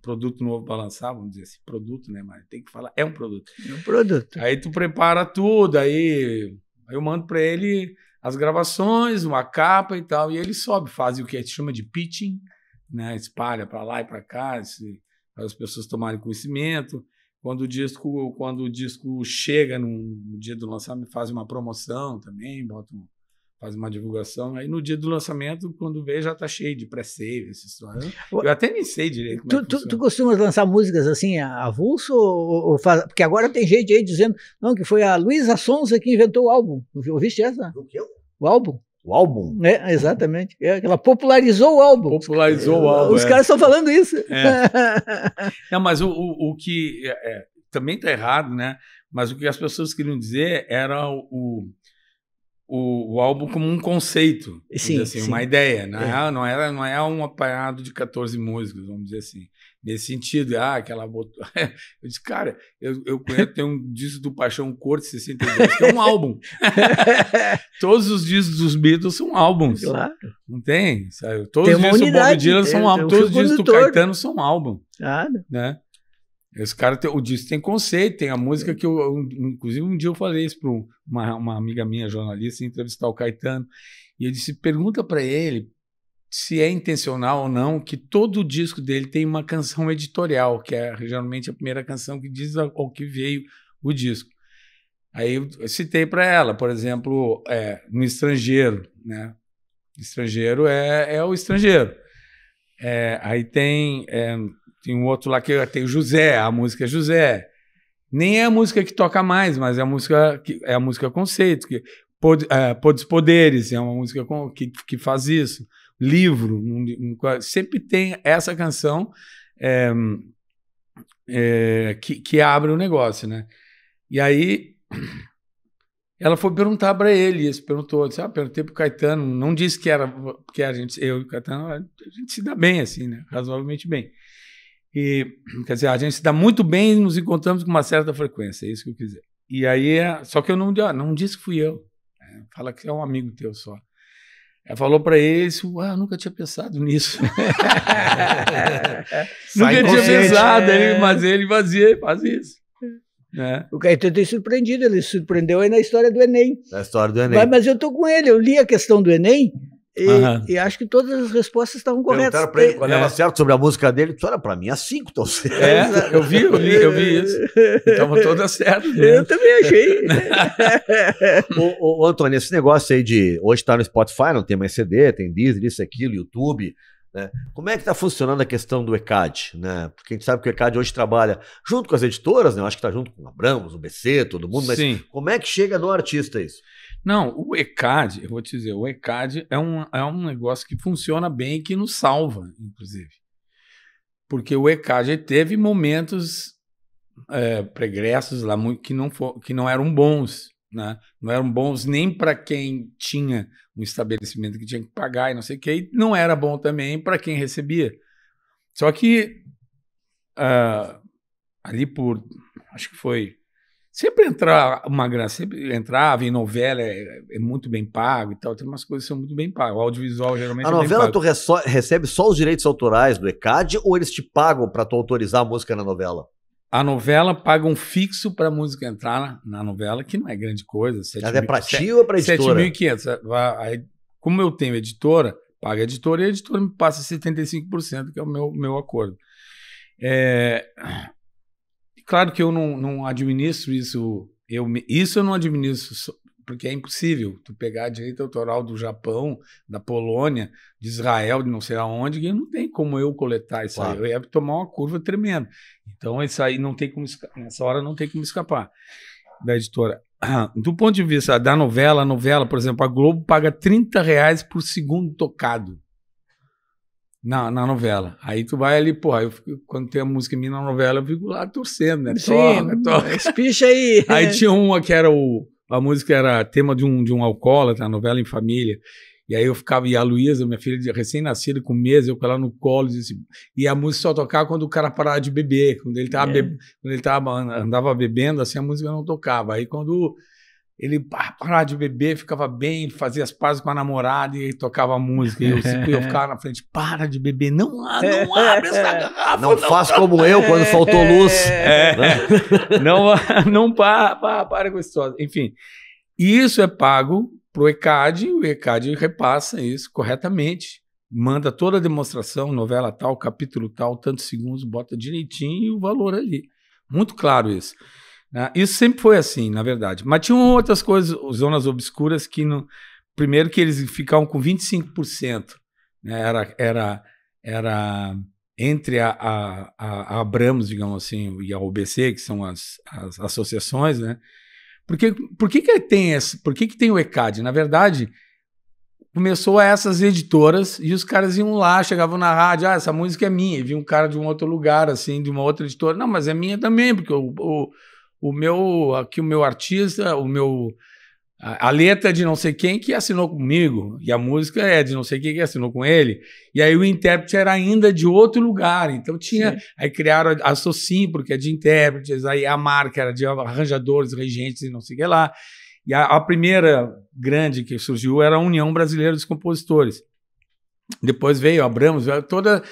produto novo para lançar, vamos dizer assim, produto, né? Mas tem que falar, é um produto. É um produto. Aí tu prepara tudo, aí, eu mando para ele as gravações, uma capa e tal, e ele sobe, faz o que a gente chama de pitching, né? Espalha para lá e para cá, esse, para as pessoas tomarem conhecimento. Quando o disco, quando o disco chega no, no dia do lançamento, faz uma promoção também, bota um, faz uma divulgação. Aí no dia do lançamento, quando vê, já está cheio de pré-save, essa história. Né? Eu, até nem sei direito. Tu, é tu, tu, costumas lançar músicas assim, avulso? Ou, ou faz... Porque agora tem gente aí dizendo não, que foi a Luísa Sonza que inventou o álbum. Ouviste essa? O que? O álbum. O álbum. É, exatamente. É, ela popularizou o álbum. Popularizou o álbum. Os é. caras estão falando isso. É. Não, mas o, o, o que. É, é também está errado, né? Mas o que as pessoas queriam dizer era o, o, o álbum como um conceito. Sim, assim, sim. Uma ideia. Na né? é ah, não, era, não é um apanhado de 14 músicos, vamos dizer assim nesse sentido. Ah, que ela botou. eu disse, cara, eu, eu conheço, tem um disco do Paixão Corte 62, que é um álbum. Todos os discos dos Beatles são álbuns. Claro. Não tem? Sabe? Todos tem os discos do Bob Dylan tem, são álbuns. Todos os discos do Caetano são álbum. Claro. Né? Esse cara tem, o disco tem conceito, tem a música é. que eu. Inclusive, um dia eu falei isso para uma, uma amiga minha, jornalista, entrevistar o Caetano. E eu disse: pergunta para ele se é intencional ou não, que todo disco dele tem uma canção editorial, que é geralmente a primeira canção que diz ao que veio o disco. Aí eu citei para ela, por exemplo, é, no estrangeiro, né? Estrangeiro é, é o estrangeiro. É, aí tem, é, tem um outro lá que tem o José, a música é José. Nem é a música que toca mais, mas é a música que, é a música conceito, que Pod, é, Podes Poderes é uma música com, que, que faz isso livro, sempre tem essa canção é, é, que, que, abre o negócio, né? E aí ela foi perguntar para ele, ele perguntou, disse, ah, perguntei Caetano, não disse que era, porque a gente, eu e o Caetano, a gente se dá bem assim, né? Razoavelmente bem. E, quer dizer, a gente se dá muito bem e nos encontramos com uma certa frequência, é isso que eu quiser. E aí, só que eu não, ah, não disse que fui eu. Né? Fala que é um amigo teu só. Ela falou para ele, isso, ah, nunca tinha pensado nisso. nunca tinha pensado, é. ele, mas ele fazia, fazia isso. É. O Caetano tem surpreendido, ele surpreendeu aí na história do Enem. Na história do Enem. Mas, mas eu estou com ele, eu li a questão do Enem, e, uhum. e, acho que todas as respostas estavam corretas. Perguntaram para é. era certo sobre a música dele. Ele para mim, as cinco estão É, eu vi, eu li, eu vi isso. Estavam então, todas certas. Né? Eu também achei. o, o, Antônio, esse negócio aí de... Hoje está no Spotify, não tem mais CD, tem Disney, isso, aquilo, YouTube... Né? Como é que está funcionando a questão do ECAD? Né? Porque a gente sabe que o ECAD hoje trabalha junto com as editoras, né? eu acho que está junto com o Abramos, o BC, todo mundo, mas Sim. como é que chega no artista isso? Não, o ECAD, eu vou te dizer, o ECAD é um, é um negócio que funciona bem e que nos salva, inclusive. Porque o ECAD teve momentos é, pregressos lá que não, for, que não eram bons. Né? Não eram bons nem para quem tinha um estabelecimento que tinha que pagar e não sei o que, e não era bom também para quem recebia. Só que uh, ali por, acho que foi Sempre entrar uma grana, sempre entrava em novela, é, é, muito bem pago e tal. Tem umas coisas que são muito bem pagas. O audiovisual geralmente A é novela tu recebe só os direitos autorais do ECAD ou eles te pagam para tu autorizar a música na novela? A novela paga um fixo para a música entrar na, na, novela, que não é grande coisa. 7 Mas é mil, é para ti ou é para editora? 7.500. É, como eu tenho editora, paga a editora e a editora me passa 75%, que é o meu, meu acordo. É, Claro que eu não, não administro isso, eu, isso eu não administro, porque é impossível tu pegar a direito autoral do Japão, da Polônia, de Israel, de não sei aonde, que não tem como eu coletar isso claro. aí. Eu ia tomar uma curva tremenda. Então, isso aí não tem como nessa hora não tem como escapar da editora. Do ponto de vista da novela, a novela, por exemplo, a Globo paga 30 reais por segundo tocado na, na novela. Aí tu vai ali, porra, eu fico, quando tem a música minha na novela, eu fico lá torcendo, né? Sim, toca, hum, toca. aí. Aí tinha uma que era o. A música era tema de um, de um alcoólatra, a novela em família. E aí eu ficava, e a Luísa, minha filha recém-nascida, com meses, eu com ela no colo. Disse, assim, e a música só tocava quando o cara parava de beber. Quando ele, tava é. be, quando ele tava, andava bebendo, assim, a música não tocava. Aí quando ele parava de beber, ficava bem, fazia as pazes com a namorada e tocava música. E eu, eu ficava na frente, para de beber, não, não abre essa é. garrafa. Não, não faz não, como eu quando é. faltou luz. É, é. Né? não, não para, para, para com isso, Enfim, isso é pago para o ECAD, o ECAD repassa isso corretamente, manda toda a demonstração, novela tal, capítulo tal, tantos segundos, bota direitinho o valor ali. Muito claro isso. Né? Isso sempre foi assim, na verdade. Mas tinham outras coisas, zonas obscuras, que no, primeiro que eles ficavam com 25%. Né? Era, era, era entre a, a, a, a Abramos, digamos assim, e a OBC, que são as, as associações, né? Porque, por que, que tem esse, por que, que tem o ECAD? Na verdade, começou essas editoras e os caras iam lá, chegavam na rádio, ah, essa música é minha, e vinha um cara de um outro lugar, assim, de uma outra editora, não, mas é minha também, porque o, o, o meu aqui o meu artista, o meu a, letra é de não sei quem que assinou comigo e a música é de não sei quem que assinou com ele. E aí o intérprete era ainda de outro lugar, então tinha Sim. aí criaram a, Socim porque é de intérpretes, aí a marca era de arranjadores, regentes e não sei o que lá. E a, a primeira grande que surgiu era a União Brasileira dos Compositores. Depois veio Abramos, toda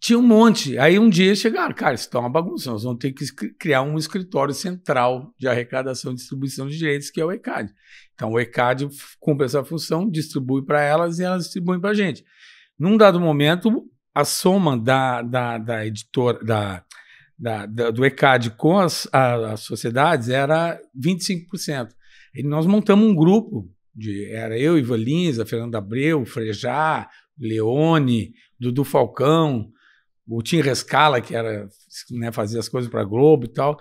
tinha um monte. Aí um dia chegaram, cara, isso tá uma bagunça, nós vamos ter que criar um escritório central de arrecadação e distribuição de direitos, que é o ECAD. Então o ECAD cumpre essa função, distribui para elas e elas distribuem para a gente. Num dado momento, a soma da, da, da editora, da, da, da, do ECAD com as, a, as sociedades era 25%. E nós montamos um grupo, de, era eu, Ivan Lins, a Fernanda Abreu, Frejá, Leone, Dudu Falcão, o Tim Rescala, que era né, fazia as coisas para Globo e tal.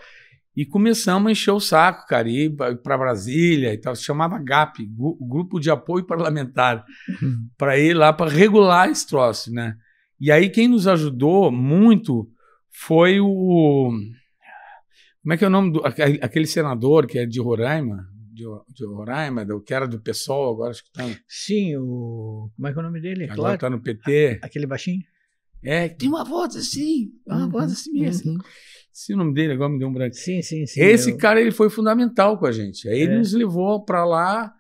E começamos a encher o saco, cara, e para Brasília e tal. Se chamava GAP, Grupo de Apoio Parlamentar, uhum. para ir lá para regular esse troço, né? E aí quem nos ajudou muito foi o. Como é que é o nome do. Aquele senador que é de Roraima, de, Roraima, que era do PSOL, agora acho que tá. Sim, o. Como é que é o nome dele? Agora está tá no PT. Aquele baixinho? É, tem uma voz assim, é uma uhum, voz assim mesmo. Uhum. Se o nome dele agora me deu um branco. Sim, sim, sim. Esse eu... cara ele foi fundamental com a gente. Aí é. ele nos levou para lá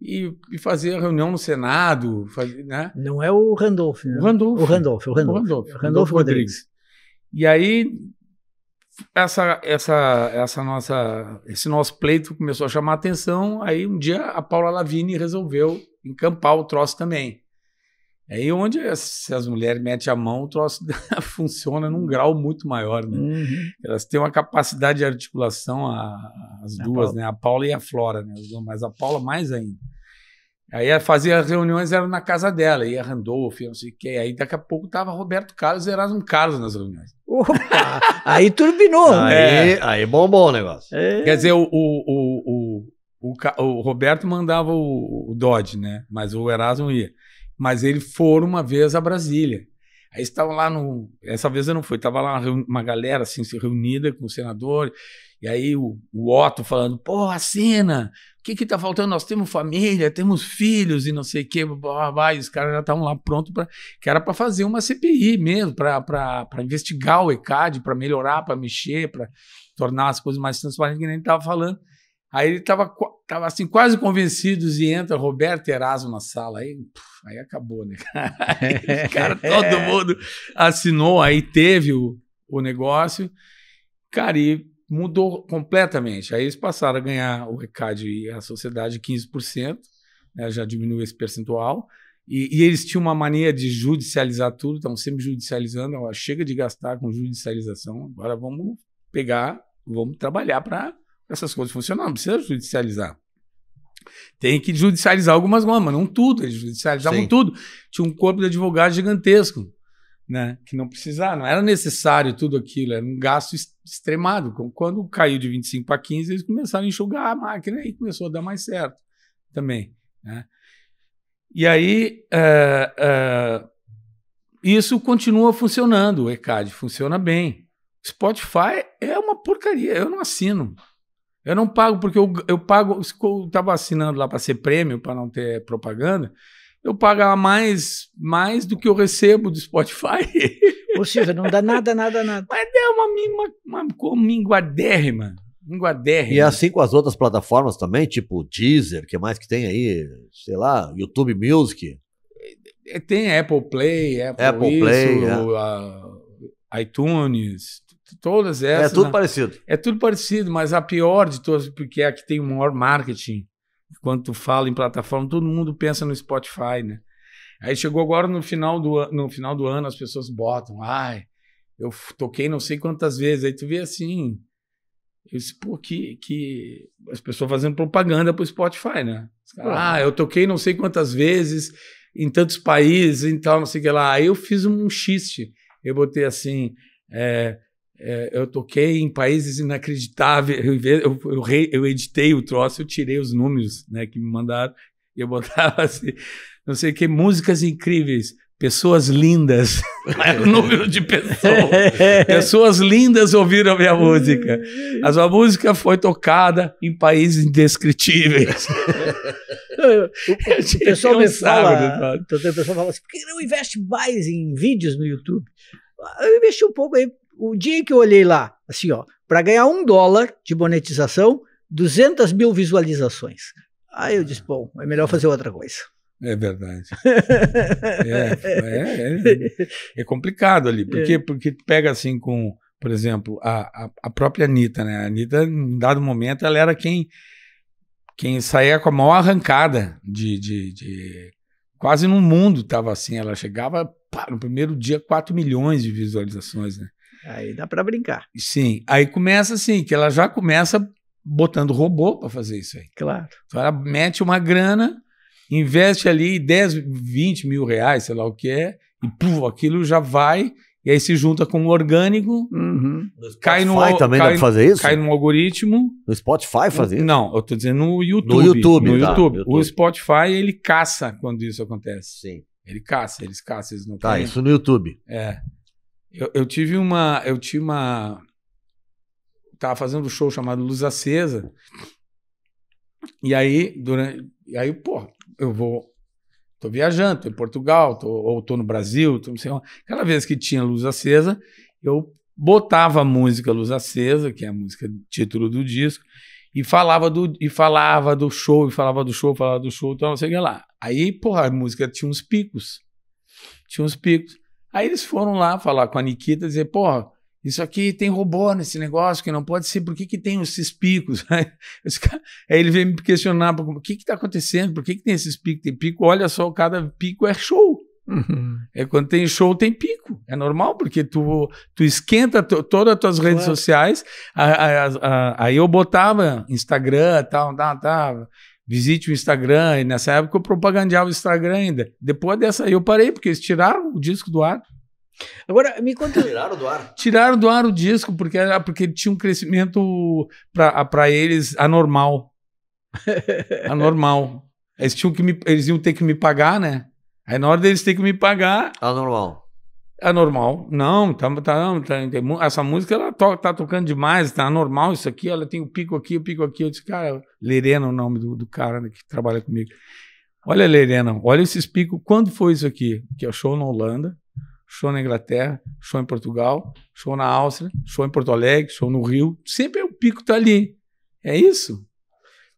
e, e fazer reunião no Senado, fazer, né? Não é o Randolph, né? O Randolph. O Randolph, o Randolph. O Randolph, Randolph, Randolph Rodrigues. Rodrigues. E aí essa, essa, essa nossa, esse nosso pleito começou a chamar atenção. Aí um dia a Paula Lavini resolveu encampar o troço também. É aí onde se as mulheres metem a mão, o troço funciona num grau muito maior, né? Uhum. Elas têm uma capacidade de articulação, a, as duas, né? A Paula e a Flora, né? Mas a Paula mais ainda. Aí ela fazia as reuniões, era na casa dela, ia Randolph, não sei o quê. Aí daqui a pouco tava Roberto Carlos e Erasmo Carlos nas reuniões. Opa! aí turbinou. Aí, é. aí bombou o negócio. É. Quer dizer, o, o, o, o, o Roberto mandava o, o Dodge, né? Mas o Erasmo ia mas ele foram uma vez a Brasília. Aí estavam lá no. Essa vez eu não fui, estava lá uma, uma, galera assim, se reunida com o senador, e aí o, o Otto falando: pô, assina, o que está faltando? Nós temos família, temos filhos e não sei o quê, blá, blá, blá. e os caras já estavam lá prontos, para. que era para fazer uma CPI mesmo, para investigar o ECAD, para melhorar, para mexer, para tornar as coisas mais transparentes, que nem estava falando. Aí ele estava tava, assim, quase convencido e entra Roberto Erasmo na sala. Aí, puf, aí acabou, né? cara, todo mundo assinou, aí teve o, o negócio. Cara, e mudou completamente. Aí eles passaram a ganhar o ECAD e a sociedade 15%, né? já diminuiu esse percentual. E, e, eles tinham uma mania de judicializar tudo, estão sempre judicializando. Ó, chega de gastar com judicialização, agora vamos pegar, vamos trabalhar para essas coisas funcionam, não precisa judicializar. Tem que judicializar algumas coisas, mas não tudo. Eles judicializavam Sim. tudo. Tinha um corpo de advogados gigantesco, né? Que não precisava, não era necessário tudo aquilo, era um gasto extremado. Quando caiu de 25 para 15, eles começaram a enxugar a máquina e começou a dar mais certo também, né? E aí, uh, uh, isso continua funcionando, o ECAD funciona bem. Spotify é uma porcaria, eu não assino. Eu não pago porque eu, eu pago. Eu estava assinando lá para ser prêmio, para não ter propaganda. Eu pago mais, mais do que eu recebo do Spotify. Ou seja, não dá nada, nada, nada. Mas é uma, uma, uma, uma minguadérrima. Minguadérrima. E é assim com as outras plataformas também, tipo Deezer, que mais que tem aí? Sei lá, YouTube Music. Tem Apple Play, Apple, Apple isso, Play, é. a, iTunes. Todas é essas. É tudo né? parecido. É tudo parecido, mas a pior de todas, porque é a que tem o maior marketing. Quando tu fala em plataforma, todo mundo pensa no Spotify, né? Aí chegou agora no final do, no final do ano, as pessoas botam, ai, eu toquei não sei quantas vezes. Aí tu vê assim, eu disse, pô, que, que as pessoas fazendo propaganda pro Spotify, né? ah, eu toquei não sei quantas vezes em tantos países e tal, não sei o que lá. Aí eu fiz um xiste. Eu botei assim, é, é, eu toquei em países inacreditáveis. Eu, eu, eu, eu, editei o troço, eu tirei os números né, que me mandaram e eu botava assim, não sei o que, músicas incríveis. Pessoas lindas. Era o número de pessoas. pessoas lindas ouviram a minha música. A sua música foi tocada em países indescritíveis. o, o, pessoal me fala, então, o pessoal fala assim, por que não investe mais em vídeos no YouTube? Eu investi um pouco aí, o dia que eu olhei lá, assim, ó, para ganhar um dólar de monetização, 200 mil visualizações. Aí eu disse, bom, é melhor fazer outra coisa. É verdade. é, é, é, é, complicado ali, porque, porque pega assim com, por exemplo, a, a, a própria Anitta, né? A Anitta, em dado momento, ela era quem, quem saía com a maior arrancada de, de, de quase no mundo estava assim. Ela chegava, pá, no primeiro dia, 4 milhões de visualizações, né? Aí dá para brincar. Sim. Aí começa assim, que ela já começa botando robô para fazer isso aí. Claro. Então ela mete uma grana, investe ali 10, 20 mil reais, sei lá o que é, e puf, aquilo já vai e aí se junta com o orgânico. Uhum. No cai no Spotify também cai, dá para fazer isso? Cai no algoritmo. No Spotify fazer isso? Não, eu tô dizendo no YouTube. No YouTube, no tá, YouTube. YouTube. O Spotify, ele caça quando isso acontece. Sim. Ele caça, eles caçam, eles não Tá, isso no YouTube. É. Eu, eu tive uma. Eu tive uma. Tava fazendo um show chamado Luz Acesa. E aí, durante. E aí, pô, eu vou. Tô viajando, tô em Portugal, tô, ou tô no Brasil, tô não sei lá Cada vez que tinha luz acesa, eu botava a música Luz Acesa, que é a música título do disco, e falava do, e falava do show, e falava do show, falava do show, então não sei o que lá. Aí, porra, a música tinha uns picos. Tinha uns picos. Aí eles foram lá falar com a Nikita e dizer, porra, isso aqui tem robô nesse negócio, que não pode ser, por que, que tem esses picos? Aí, cara, aí ele veio me questionar, o que está acontecendo? Por que, que tem esses picos? Tem pico, olha só, cada pico é show. Uhum. É quando tem show, tem pico. É normal, porque tu, tu esquenta todas as tuas claro. redes sociais. Aí eu botava Instagram, tal, tal, tal. Visite o Instagram, e nessa época eu propagandeava o Instagram ainda. Depois dessa aí eu parei, porque eles tiraram o disco do ar. Agora, me conta. Tiraram do ar? Tiraram do ar o disco, porque, porque tinha um crescimento para eles anormal. anormal. Eles, tinham que me, eles iam ter que me pagar, né? Aí na hora deles terem que me pagar. Anormal anormal. É Não, tá, tá, tá, essa música ela to, tá tocando demais, tá normal isso aqui, ela tem o um pico aqui, o um pico aqui. Eu disse, cara, Lerena é o nome do, do cara né, que trabalha comigo. Olha, Lerena, olha esses picos. Quando foi isso aqui? Que é show na Holanda, show na Inglaterra, show em Portugal, show na Áustria, show em Porto Alegre, show no Rio. Sempre é o pico tá ali. É isso.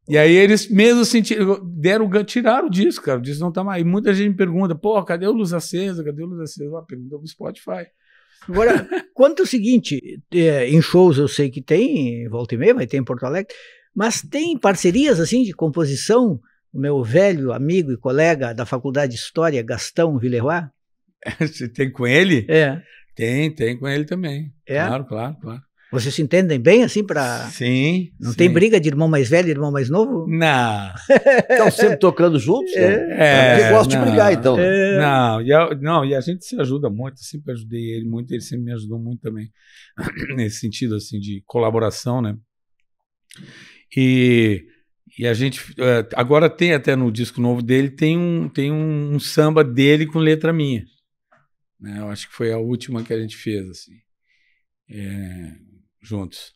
E aí eles mesmo sentiram, deram, tiraram o disco, cara. O disco não tá mais. E muita gente me pergunta, pô, cadê o Luz Acesa? Cadê o Luz Acesa? Ah, pergunta pro Spotify. Agora, quanto ao é seguinte, é, em shows eu sei que tem, volta e meia, vai ter em Porto Alegre, mas tem parcerias assim de composição? O meu velho amigo e colega da Faculdade de História, Gastão Villeroy? Você tem com ele? É. Tem, tem com ele também. É? Claro, claro, claro. Vocês se entendem bem assim para. Sim. Não sim. tem briga de irmão mais velho e irmão mais novo? Não. Estão sempre tocando juntos? Né? É. Né? Porque é, gosto de brigar, então. Né? É. Não, e a, não, e a gente se ajuda muito. Eu sempre ajudei ele muito, ele sempre me ajudou muito também. Nesse sentido, assim, de colaboração, né? E, e a gente. É, agora tem até no disco novo dele, tem um, tem um, um samba dele com letra minha. Né? Eu acho que foi a última que a gente fez, assim. É, juntos.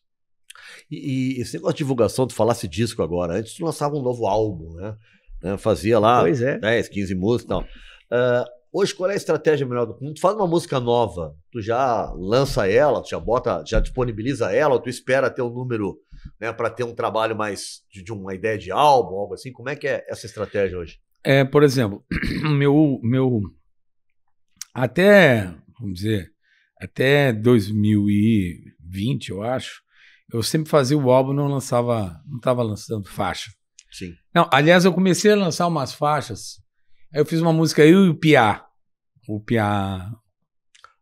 E, e esse negócio de divulgação, tu falasse disco agora, antes tu lançava um novo álbum, né? né fazia lá pois é. 10, 15 músicas e tal. Uh, hoje, qual é a estratégia melhor? mundo? tu faz uma música nova, tu já lança ela, tu já bota, já disponibiliza ela, ou tu espera ter um número, né, para ter um trabalho mais de, de, uma ideia de álbum, algo assim? Como é que é essa estratégia hoje? É, por exemplo, meu, meu. Até, vamos dizer, até 2000 e 20, eu acho, eu sempre fazia o álbum, não lançava, não estava lançando faixa. Sim. Não, aliás, eu comecei a lançar umas faixas. Aí eu fiz uma música eu e o Piá. O Piá.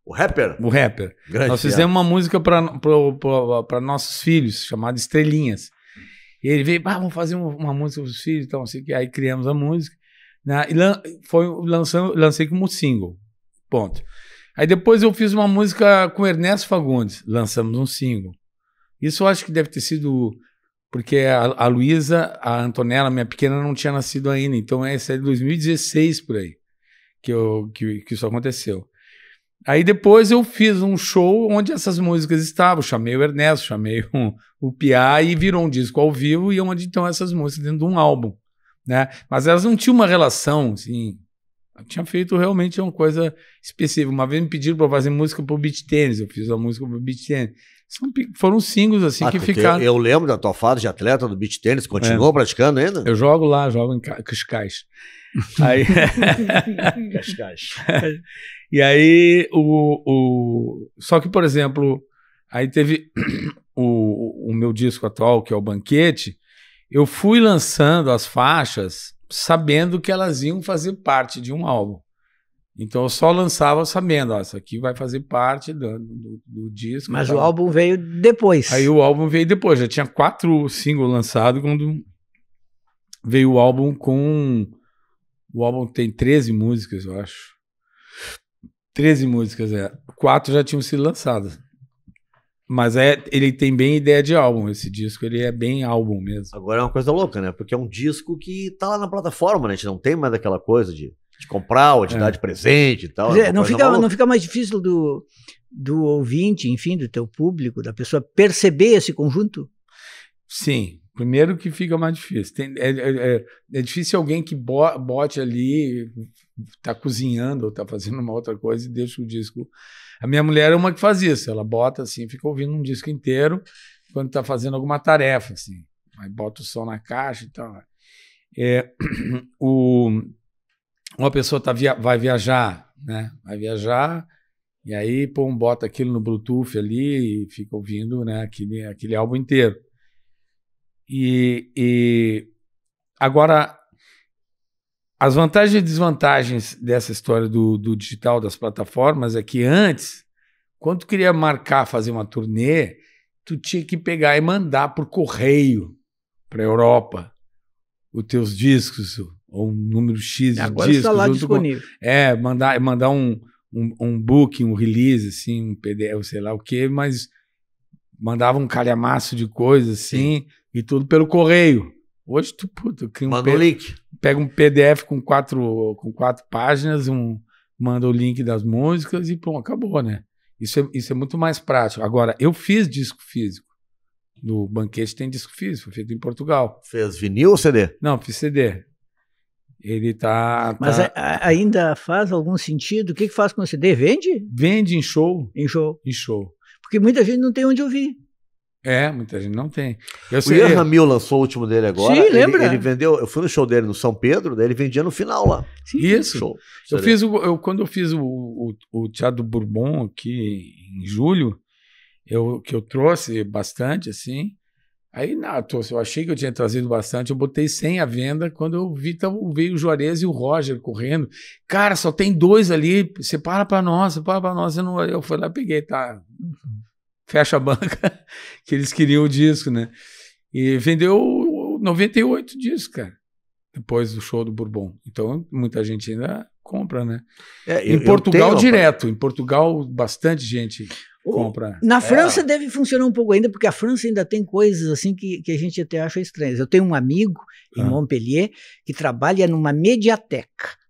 O rapper? O rapper. Grande Nós fizemos uma música para nossos filhos, chamada Estrelinhas. E ele veio, ah, vamos fazer uma música para os filhos, então assim, que aí criamos a música. Né? E lan foi lançando, lancei como single. Ponto. Aí depois eu fiz uma música com Ernesto Fagundes, lançamos um single. Isso eu acho que deve ter sido porque a, a Luísa, a Antonella, minha pequena, não tinha nascido ainda. Então essa é de 2016 por aí que, eu, que, que isso aconteceu. Aí depois eu fiz um show onde essas músicas estavam. Chamei o Ernesto, chamei o, o Piá e virou um disco ao vivo e onde estão essas músicas dentro de um álbum. Né? Mas elas não tinham uma relação assim, eu tinha feito realmente uma coisa específica. Uma vez me pediram para fazer música para o beat tênis, eu fiz a música para o beat tênis. São, foram singles assim ah, que ficaram. Eu lembro da tua fase de atleta do beat tênis, continuou é. praticando ainda? Eu jogo lá, jogo em Cascais. aí... Cascais. e aí, o, o. Só que, por exemplo, aí teve o, o meu disco atual, que é o Banquete. Eu fui lançando as faixas sabendo que elas iam fazer parte de um álbum. Então eu só lançava sabendo, ó, isso aqui vai fazer parte do, do, do disco. Mas tá o álbum veio depois. Aí o álbum veio depois, já tinha quatro singles lançados quando veio o álbum com. O álbum tem 13 músicas, eu acho. 13 músicas, é. Quatro já tinham sido lançadas. Mas é, ele tem bem ideia de álbum, esse disco, ele é bem álbum mesmo. Agora é uma coisa louca, né? Porque é um disco que tá lá na plataforma, né? A gente não tem mais aquela coisa de, de comprar ou de é. dar de presente e tal. É, é não, fica, não fica mais difícil do, do ouvinte, enfim, do teu público, da pessoa perceber esse conjunto? Sim. Primeiro que fica mais difícil. Tem, é, é, é, é difícil alguém que bote ali, tá cozinhando ou tá fazendo uma outra coisa e deixa o disco a minha mulher é uma que faz isso. Ela bota assim, fica ouvindo um disco inteiro quando está fazendo alguma tarefa, assim. Aí bota o som na caixa e então, tal. É, o, uma pessoa tá via, vai viajar, né? Vai viajar e aí pô, um, bota aquilo no Bluetooth ali e fica ouvindo né, aquele, aquele álbum inteiro. E, e agora as vantagens e desvantagens dessa história do, do digital, das plataformas, é que antes, quando tu queria marcar, fazer uma turnê, tu tinha que pegar e mandar por correio para a Europa os teus discos, ou um número X de Agora discos. Agora está lá disponível. Com, é, mandar, mandar um, um, um um release, assim, um PDF, sei lá o quê, mas mandava um calhamaço de coisas assim, Sim. e tudo pelo correio. Hoje tu, puta, cria um... Manda link pega um PDF com quatro, com quatro páginas, um, manda o link das músicas e pronto, acabou, né? Isso é, isso é muito mais prático. Agora, eu fiz disco físico. No banquete tem disco físico, feito em Portugal. Fez vinil ou CD? Não, fiz CD. Ele tá. Mas tá a, ainda faz algum sentido? O que, que faz com o CD? Vende? Vende em show. Em show. Em show. Porque muita gente não tem onde ouvir. É, muita gente não tem. Eu o Ian Ramil lançou o último dele agora. Sim, lembra? Ele, ele, vendeu, eu fui no show dele no São Pedro, daí ele vendia no final lá. Sim, Isso. Show. Eu fiz o, eu, quando eu fiz o, o, o Teatro Bourbon aqui em julho, eu, que eu trouxe bastante, assim. Aí, na, eu achei que eu tinha trazido bastante, eu botei 100 à venda. Quando eu vi, então, veio o Juarez e o Roger correndo. Cara, só tem dois ali, separa para nós, separa para nós. Eu, não, eu fui lá, peguei, tá. Uhum fecha a banca, que eles queriam o disco, né? E vendeu 98 discos, cara, depois do show do Bourbon. Então, muita gente ainda compra, né? É, eu, em Portugal, tenho, direto. Em Portugal, bastante gente compra. Na é. França é. deve funcionar um pouco ainda, porque a França ainda tem coisas assim que, que a gente até acha estranhas. Eu tenho um amigo em ah. Montpellier que trabalha numa mediateca.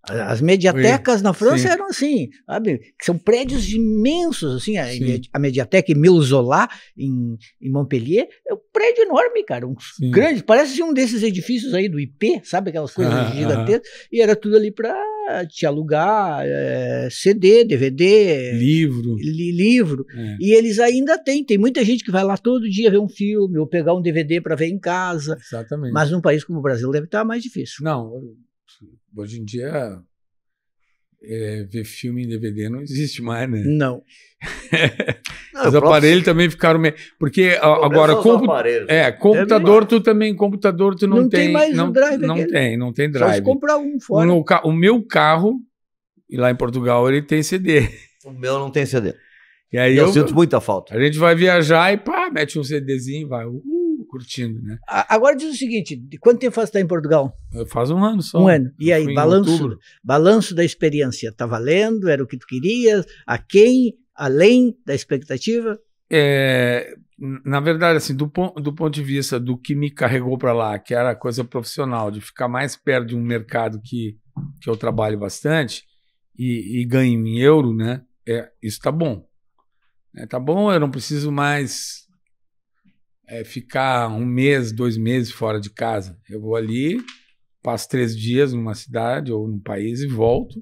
As mediatecas na França sim. eram assim, sabe? São prédios imensos, assim, a, a mediateca Milzolá, em, em Montpellier, é um prédio enorme, cara, um grande, parece um desses edifícios aí do IP, sabe? Aquelas coisas ah, gigantescas, ah, e era tudo ali para te alugar é, eh, CD, DVD, livro, li, livro. É. E eles ainda têm. Tem muita gente que vai lá todo dia ver um filme ou pegar um DVD para ver em casa. Exatamente. Mas num país como o Brasil deve estar mais difícil. Não, hoje em dia é, ver filme em DVD não existe mais, né? Não. não os aparelhos próprio... também ficaram meio. Porque agora. Compu... É, computador, é tu também, computador, tu não, não tem. tem mais não, um drive não tem, não tem drive. Só comprar um fora. No, o meu carro, lá em Portugal, ele tem CD. O meu não tem CD. E aí eu, eu sinto muita falta. A gente vai viajar e pá, mete um CDzinho, vai. Uh, curtindo, né? Agora diz o seguinte, de quanto tempo faz está em Portugal? Faz um ano só. Um ano. E aí, balanço, balanço da experiência, tá valendo? Era o que tu querias? A quem? Além da expectativa? É, na verdade, assim, do, do ponto de vista do que me carregou para lá, que era a coisa profissional, de ficar mais perto de um mercado que, que eu trabalho bastante e, e ganho em euro, né? É, isso tá bom. É, tá bom, eu não preciso mais é, ficar um mês, dois meses fora de casa. Eu vou ali, passo três dias numa cidade ou num país e volto.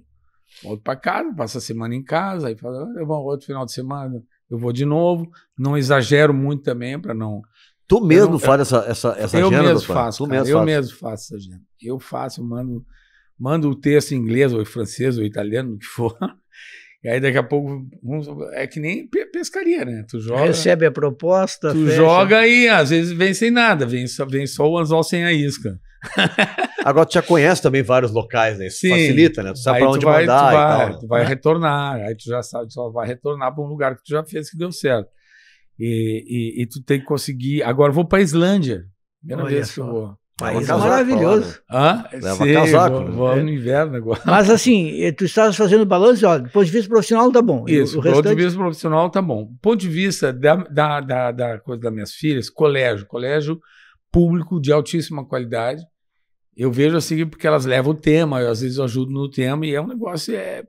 Volto para casa, passo a semana em casa, aí falo, ah, eu vou outro final de semana, eu vou de novo. Não exagero muito também para não. Tu mesmo não, faz essa, essa, essa eu agenda? Mesmo faço, cara, mesmo eu faço. mesmo faço essa agenda. Eu faço, eu mando, mando o texto em inglês, ou em francês, ou italiano, o que for. E aí daqui a pouco é que nem pescaria, né? Tu joga, recebe a proposta, tu fecha. joga e às vezes vem sem nada, vem só, vem só o anzol sem a isca. Agora tu já conhece também vários locais, né? Isso Sim. facilita, né? Tu sabe aí pra onde vai, mandar tu vai, e tal. Né? Tu vai retornar, aí tu já sabe, tu só vai retornar para um lugar que tu já fez que deu certo. E, e, e tu tem que conseguir. Agora vou para Islândia, primeira Olha vez que só. eu vou. País é maravilhoso. Lá, né? Hã? Leva Sim, casaco. Vou, vou né? no inverno agora. Mas assim, eh, tu estás fazendo balanço, do ponto de vista profissional tá bom. Isso, do ponto de vista profissional tá bom. Do ponto de vista da, da, da, da coisa das minhas filhas, colégio, colégio público de altíssima qualidade. Eu vejo assim porque elas levam o tema, eu às vezes eu ajudo no tema e é um negócio é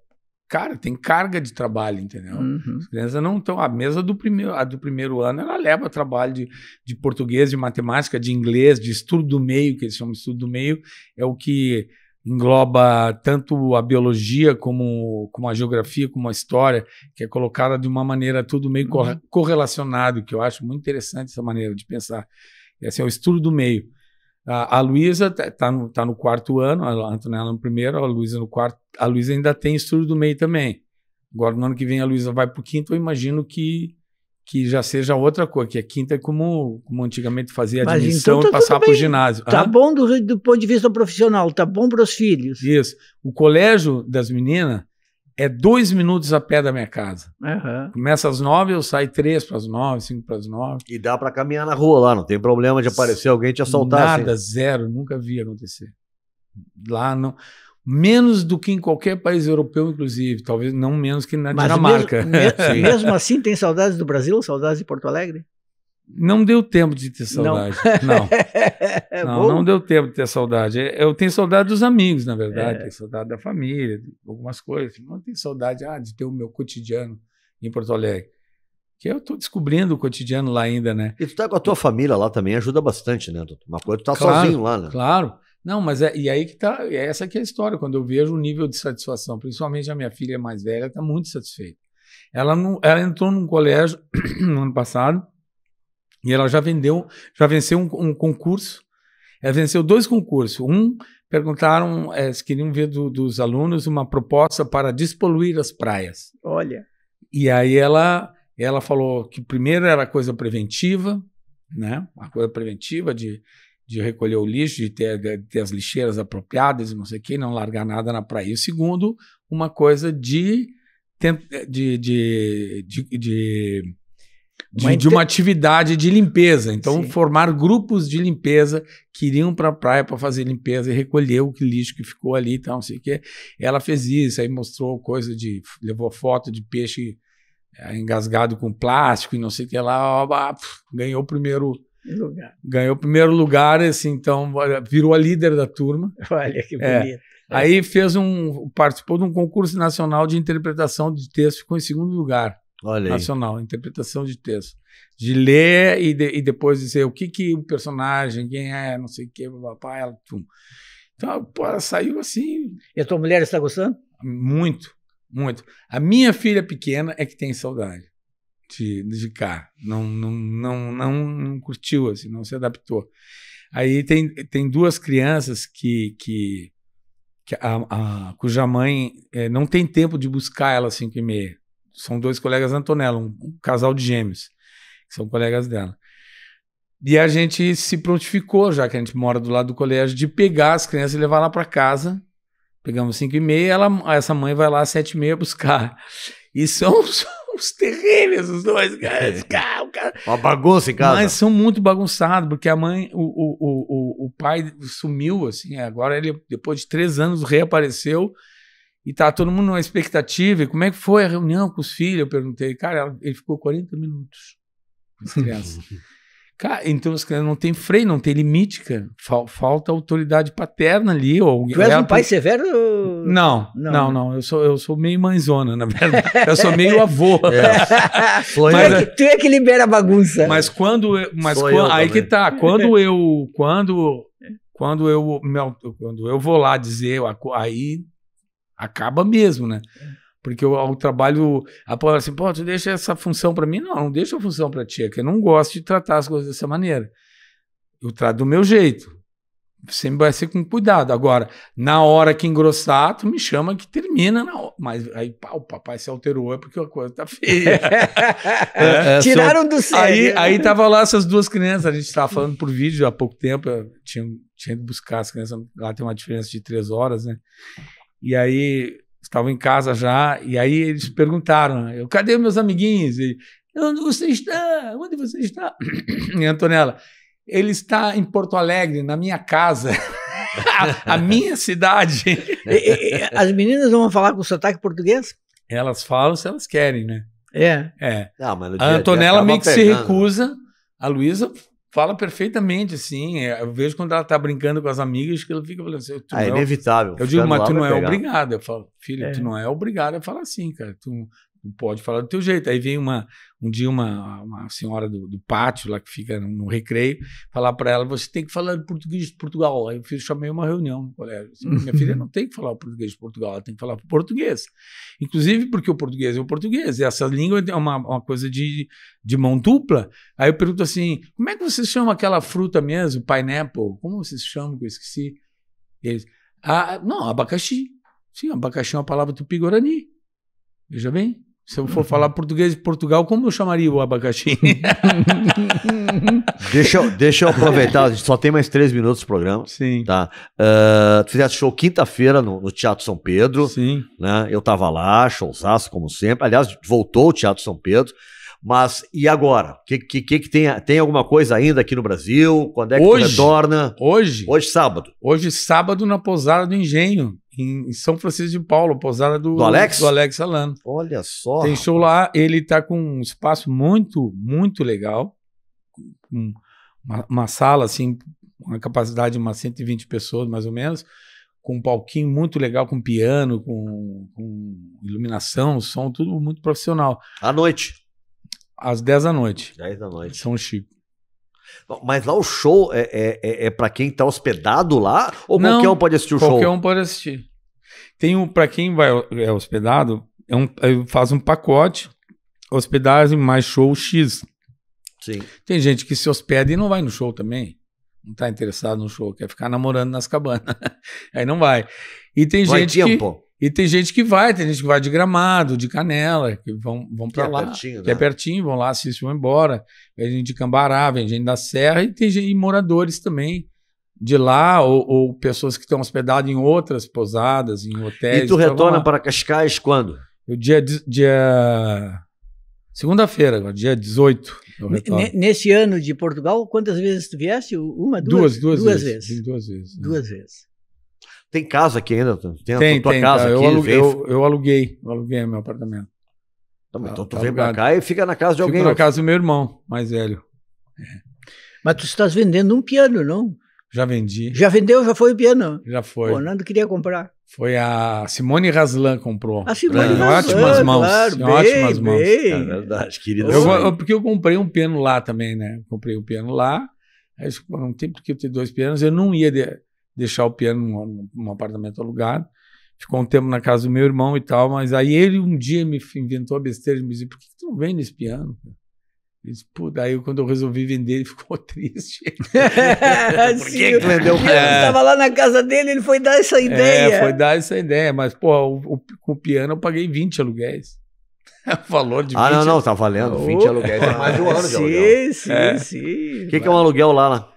cara, tem carga de trabalho, entendeu? Uhum. As crianças não estão. A mesa do primeiro, a do primeiro ano, ela leva trabalho de, de português, de matemática, de inglês, de estudo do meio, que eles chamam de estudo do meio, é o que engloba tanto a biologia como, como a geografia, como a história, que é colocada de uma maneira tudo meio uhum. correlacionado, que eu acho muito interessante essa maneira de pensar. Esse é o estudo do meio. A, a Luísa está tá no, tá no quarto ano, a Antonella no primeiro, a Luísa no quarto. A Luísa ainda tem estudo do meio também. Agora, no ano que vem, a Luísa vai para o quinto, eu imagino que, que já seja outra coisa, que a é quinta é como, como antigamente fazia a então admissão então tá e passar para o ginásio. Tá bom do, do ponto de vista profissional, tá bom para os filhos. Isso. O colégio das meninas é dois minutos a pé da minha casa. Uhum. Começa às nove, eu saio três para as nove, cinco para as nove. E dá para caminhar na rua lá, não tem problema de aparecer alguém te assaltar. Nada, assim. zero, nunca vi acontecer. Lá não. Menos do que em qualquer país europeu, inclusive. Talvez não menos que na Mas Dinamarca. Mesmo, mesmo assim, tem saudades do Brasil, saudades de Porto Alegre? É não deu tempo de ter saudade. Não, não, não, não deu tempo de ter saudade. Eu tenho saudade dos amigos, na verdade. É. Tenho saudade da família, algumas coisas. Não tenho saudade ah, de ter o meu cotidiano em Porto Alegre. Que eu estou descobrindo o cotidiano lá ainda, né? E tu tá com a tua família lá também, ajuda bastante, né? Uma coisa, tu tá claro, sozinho lá, né? Claro. Não, mas é, e aí que tá, é essa que é a história, quando eu vejo o nível de satisfação, principalmente a minha filha mais velha, está muito satisfeita. Ela, não, ela entrou num colégio no ano passado, e ela já vendeu, já venceu um, um concurso. Ela venceu dois concursos. Um perguntaram é, se queriam ver do, dos alunos uma proposta para despoluir as praias. Olha. E aí ela ela falou que primeiro era coisa preventiva, né? Uma coisa preventiva de, de recolher o lixo, de ter, de ter as lixeiras apropriadas, não sei o quê, não largar nada na praia. E segundo, uma coisa de de, de, de, de de, uma, de uma atividade de limpeza. Então, Sim. formar grupos de limpeza que iriam para a praia para fazer limpeza e recolher o lixo que ficou ali e tal, não sei o quê. Ela fez isso, aí mostrou coisa de. levou foto de peixe eh, engasgado com plástico e não sei o que lá. Ó, ó, ganhou o primeiro. Lugar. Ganhou o primeiro lugar, assim, então virou a líder da turma. Olha que é. bonito. É. Aí fez um participou de um concurso nacional de interpretação de texto, ficou em segundo lugar. Olha nacional, aí. interpretação de texto. De ler e, de, e, depois dizer o que, que o personagem, quem é, não sei o que, papai, ela, tum. Então, pô, ela saiu assim. E a tua mulher está gostando? Muito, muito. A minha filha pequena é que tem saudade de, de cá. Não, não, não, não, não curtiu, assim, não se adaptou. Aí tem, tem duas crianças que, que, que a, a, cuja mãe é, não tem tempo de buscar ela às 5 e meia são dois colegas Antonella, um, um casal de gêmeos, que são colegas dela. E a gente se prontificou, já que a gente mora do lado do colégio, de pegar as crianças e levar lá para casa. Pegamos cinco e meia, ela, essa mãe vai lá às 7 e meia buscar. E são os uns terríveis os dois, cara, é. cara, cara. Uma bagunça em casa. Mas são muito bagunçados, porque a mãe, o, o, o, o pai sumiu, assim, é, agora ele, depois de três anos, reapareceu e tá todo mundo numa expectativa. E como é que foi a reunião com os filhos? Eu perguntei. Cara, ele ficou 40 minutos com as crianças. Cara, então as crianças não tem freio, não tem limite, cara. falta autoridade paterna ali. Ou tu és é um pai severo? Não, não, não, não. Eu, sou, eu sou meio mãezona, na verdade. Eu sou meio avô. É. mas, É que, tu é que libera a bagunça. Mas quando. Eu, mas quando, eu aí também. que tá. Quando eu. Quando, quando eu. Meu, quando eu vou lá dizer. Aí Acaba mesmo, né? É. Porque o, o trabalho, a palavra assim, pô, tu deixa essa função para mim? Não, não deixa a função para ti, é que eu não gosto de tratar as coisas dessa maneira. Eu trato do meu jeito. Sempre vai ser com cuidado. Agora, na hora que engrossar, tu me chama que termina na hora. Mas aí, pá, o papai se alterou, é porque a coisa tá feia. É, é, Tiraram só... do sério. Aí, né? aí tava lá essas duas crianças, a gente tava falando por vídeo há pouco tempo, eu tinha, tinha ido buscar as crianças, lá tem uma diferença de três horas, né? E aí estavam em casa já, e aí eles perguntaram: né, eu, cadê meus amiguinhos? E, onde você está? Onde você está? E Antonella, ele está em Porto Alegre, na minha casa. a, minha cidade. As meninas vão falar com sotaque português? Elas falam se elas querem, né? É. é. Não, a Antonella meio que pegando. se né? recusa, a Luísa fala perfeitamente, assim. Eu vejo quando ela tá brincando com as amigas que ela fica falando assim. Ah, é inevitável. Eu digo, mas tu não é pegar. obrigado. Eu falo, filho, é. tu não é obrigado a falar assim, cara. Tu, pode falar do teu jeito. Aí vem uma, um dia uma, uma senhora do, do pátio lá que fica no, no recreio, falar para ela, você tem que falar português de Portugal. Aí eu chamei uma reunião no colégio. Assim, minha filha uhum. não tem que falar o português de Portugal, ela tem que falar português. Inclusive porque o português é o português, e essa língua é uma, uma coisa de, de mão dupla. Aí eu pergunto assim, como é que você chama aquela fruta mesmo, pineapple? Como vocês chamam, que eu esqueci? Eles, ah, não, abacaxi. Sim, abacaxi é uma palavra tupi-guarani. Veja bem, se eu for falar português de Portugal, como eu chamaria o abacaxi? deixa, eu, deixa eu aproveitar, a gente só tem mais três minutos do programa. Sim. Tá? Uh, tu fizeste show quinta-feira no, no, Teatro São Pedro. Sim. Né? Eu tava lá, showzaço como sempre. Aliás, voltou o Teatro São Pedro. Mas e agora? que, que, que, tem? Tem alguma coisa ainda aqui no Brasil? Quando é que hoje, tu retorna? Hoje? Hoje, sábado. Hoje, sábado, na Pousada do Engenho em São Francisco de Paulo, pousada do, do Alex? Do Alex Alano. Olha só. Tem show lá, ele está com um espaço muito, muito legal. Uma, uma, sala, assim, uma capacidade de umas 120 pessoas, mais ou menos, com um palquinho muito legal, com piano, com, com iluminação, som, tudo muito profissional. À noite. Às 10 da noite. 10 da noite. São Chico. Mas lá o show é, é, é, é para quem tá hospedado lá? Ou Não, qualquer um pode assistir o qualquer show? Qualquer um pode assistir. Tem um, para quem vai, é hospedado, é um, é, faz um pacote, hospedagem mais show X. Sim. Tem gente que se hospeda e não vai no show também. Não está interessado no show, quer ficar namorando nas cabanas. Aí não vai. E tem gente. tempo. Que, e tem gente que vai, tem gente que vai de Gramado, de Canela, que vão, vão para é lá. Pertinho, que é né? é pertinho, vão lá, se vão embora. Vem gente de Cambará, vem gente da Serra e tem gente, e moradores também de lá ou, ou pessoas que estão hospedadas em outras pousadas, em hotéis. E tu retorna para Cascais quando? O dia... dia... Segunda-feira, dia 18. Nesse ano de Portugal, quantas vezes tu viesse? Uma, duas? Duas, duas, duas vezes. vezes. Duas vezes. Né. Duas vezes. Tem casa aqui ainda? Tem, tem a tua tem, casa tá. aqui? Eu aluguei, eu, eu aluguei, eu aluguei meu apartamento. Tá, tá, então tu tá vem alugado. pra cá e fica na casa de alguém. Fico na casa do meu irmão, mais velho. É. Mas tu estás vendendo um piano, não? Já vendi. Já vendeu? Já foi o piano? Já foi. O Nando queria comprar. Foi a Simone Raslan comprou. A Simone é. Raslan, ótimas mãos. Claro, bem, ótimas mãos. É verdade, querida. Eu, eu, porque eu comprei um piano lá também, né? Comprei um piano lá. Aí eu, não tem porque eu ter dois pianos. Eu não ia de, deixar o piano num, num apartamento alugado. Ficou um tempo na casa do meu irmão e tal, mas aí ele um dia me inventou a besteira de me dizer: por que, que tu não vende esse piano? Ele disse, pô, daí quando eu resolvi vender, ele ficou triste. por que, que vendeu o piano? estava lá na casa dele, ele foi dar essa é, ideia. É, foi dar essa ideia, mas, pô, o, com o piano eu paguei 20 aluguéis. O valor de 20. Ah, não, não, tá valendo. 20 aluguéis é mais de um ano sim, de aluguel. Sim, é. sim, O que, que é um aluguel lá? lá?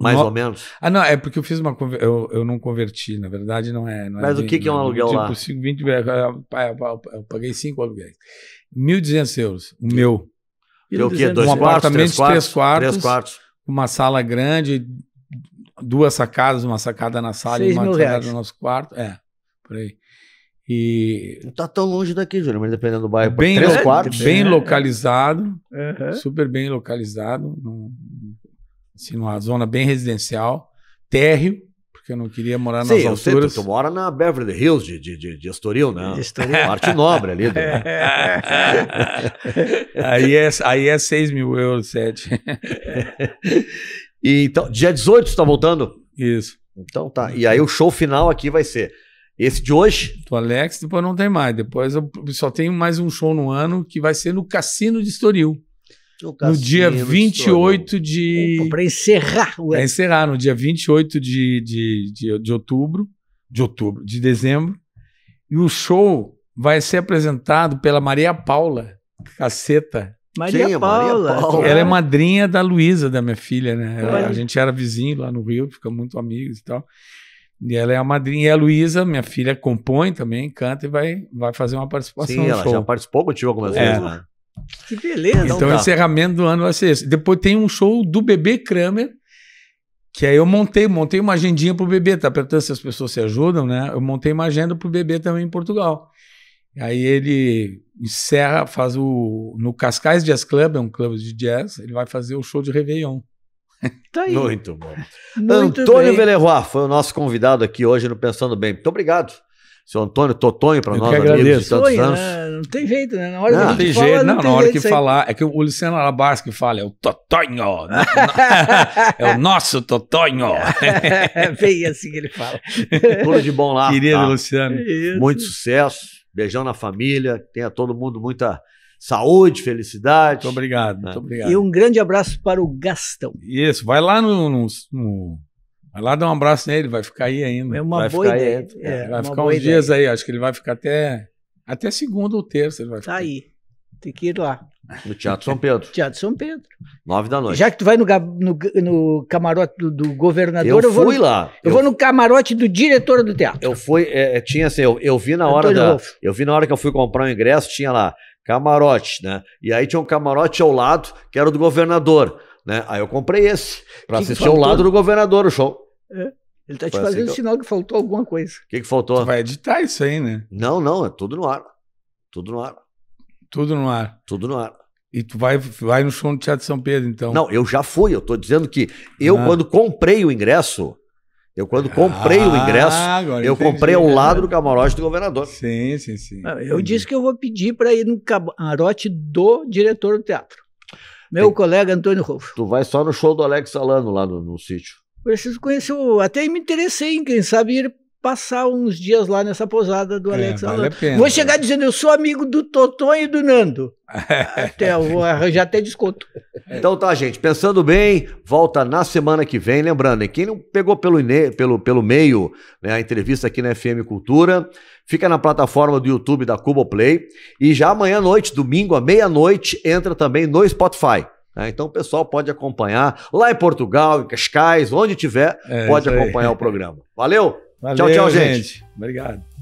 Mais no... ou menos? Ah, não, é porque eu fiz uma. Eu, eu não converti, na verdade, não é. Não é Mas é o que, bem, que é um aluguel tipo, lá? Tipo, 20, é, é, eu paguei 5 aluguéis. 1.200 euros, o meu. E o quê? Dois um quartos, apartamento de três quartos, três quartos, uma sala grande, duas sacadas, uma sacada na sala e uma sacada no nosso quarto. É, por aí. E... Não tá tão longe daqui, Júlio, mas dependendo do bairro. Bem, três quartos, bem né? localizado, uhum. super bem localizado. Não, assim, numa zona bem residencial, térreo, porque eu não queria morar Sim, nas alturas. Sim, tu, mora na Beverly Hills de, de, de, de Estoril, né? De Estoril. Parte nobre ali. Do... aí, é, aí é 6 mil euros, 7. e então, dia 18 você tá voltando? Isso. Então tá. E aí o show final aqui vai ser esse de hoje. Do Alex, depois não tem mais. Depois eu só tenho mais um show no ano que vai ser no Cassino de Estoril no dia 28 de. Para encerrar o. Para encerrar, no dia 28 de, de, de, de outubro. De outubro, de dezembro. E o show vai ser apresentado pela Maria Paula Caceta. Maria, Sim, Paula. Maria Paula. Ela é madrinha da Luísa, da minha filha, né? Ela, a gente era vizinho lá no Rio, ficamos muito amigos e tal. E ela é a madrinha. E a Luísa, minha filha, compõe também, canta e vai, vai fazer uma participação. Sim, ela show. já participou contigo algumas é. vezes, né? Que beleza. Então, tá. o encerramento do ano vai ser esse. Depois tem um show do Bebê Kramer, que aí eu montei, montei uma agendinha pro bebê, tá apertando se as pessoas se ajudam, né? Eu montei uma agenda pro bebê também em Portugal. Aí ele encerra, faz o. No Cascais Jazz Club, é um clube de jazz, ele vai fazer o show de Réveillon. Tá aí. Muito bom. Muito Antônio Velerroa foi o nosso convidado aqui hoje no Pensando Bem. Muito obrigado seu Antônio Totonho para nós, amigos de tantos Foi, anos. Né? Não tem jeito, né? Na hora não, que tem fala, jeito, não, não tem na hora que falar, é que o Luciano Alabás que fala, é o Totonho, né? é o nosso Totonho. é bem assim que ele fala. Tudo de bom lá. Querido tá? Luciano. Isso. Muito sucesso, beijão na família, tenha todo mundo muita saúde, felicidade. Muito obrigado, muito é. obrigado. E um grande abraço para o Gastão. Isso, vai lá no, no, no Vai lá dar um abraço nele, vai ficar aí ainda. É uma vai boa ideia. Aí, é. É, é, vai ficar uns dias aí, acho que ele vai ficar até, até segunda ou terça. Ele vai tá aí. Tem que ir lá. No Teatro São Pedro. Teatro São Pedro. Nove da noite. Já que tu vai no, no, no camarote do, do, governador, eu, eu vou fui no, lá. Eu, eu, vou no camarote do diretor do teatro. Eu fui, é, é tinha assim, eu, eu vi na hora da, eu vi na hora que eu fui comprar o ingresso, tinha lá camarote, né? E aí tinha um camarote ao lado que era o do governador, né? Aí eu comprei esse para assistir ao lado do governador o show. É. Ele tá te assim fazendo que sinal que faltou alguma coisa. O que, que faltou? Tu vai editar isso aí, né? Não, não, é tudo no ar. Tudo no ar. Tudo no ar. Tudo no ar. E tu vai, vai no show do Teatro São Pedro, então. Não, eu já fui. Eu tô dizendo que eu, ah. quando comprei o ingresso, eu quando comprei ah, o ingresso, eu entendi, comprei ao lado do camarote do governador. Sim, sim, sim. Ah, eu entendi. disse que eu vou pedir para ir no camarote do diretor do teatro. Meu Tem... colega Antônio Rolfo. Tu vai só no show do Alex Salano lá no, no sítio preciso conhecer, o até me interessei em quem sabe ir passar uns dias lá nessa posada do é, Alex vale pena, Vou né? chegar dizendo, eu sou amigo do Toton e do Nando. até, vou arranjar até desconto. Então tá, gente, pensando bem, volta na semana que vem. Lembrando, quem não pegou pelo, pelo, pelo meio né, a entrevista aqui na FM Cultura, fica na plataforma do YouTube da Cuboplay. E já amanhã à noite, domingo à meia-noite, entra também no Spotify. Né? então o pessoal pode acompanhar lá em Portugal, em Cascais, onde tiver, é, pode acompanhar o programa. Valeu? Valeu tchau, tchau, gente. gente. Obrigado.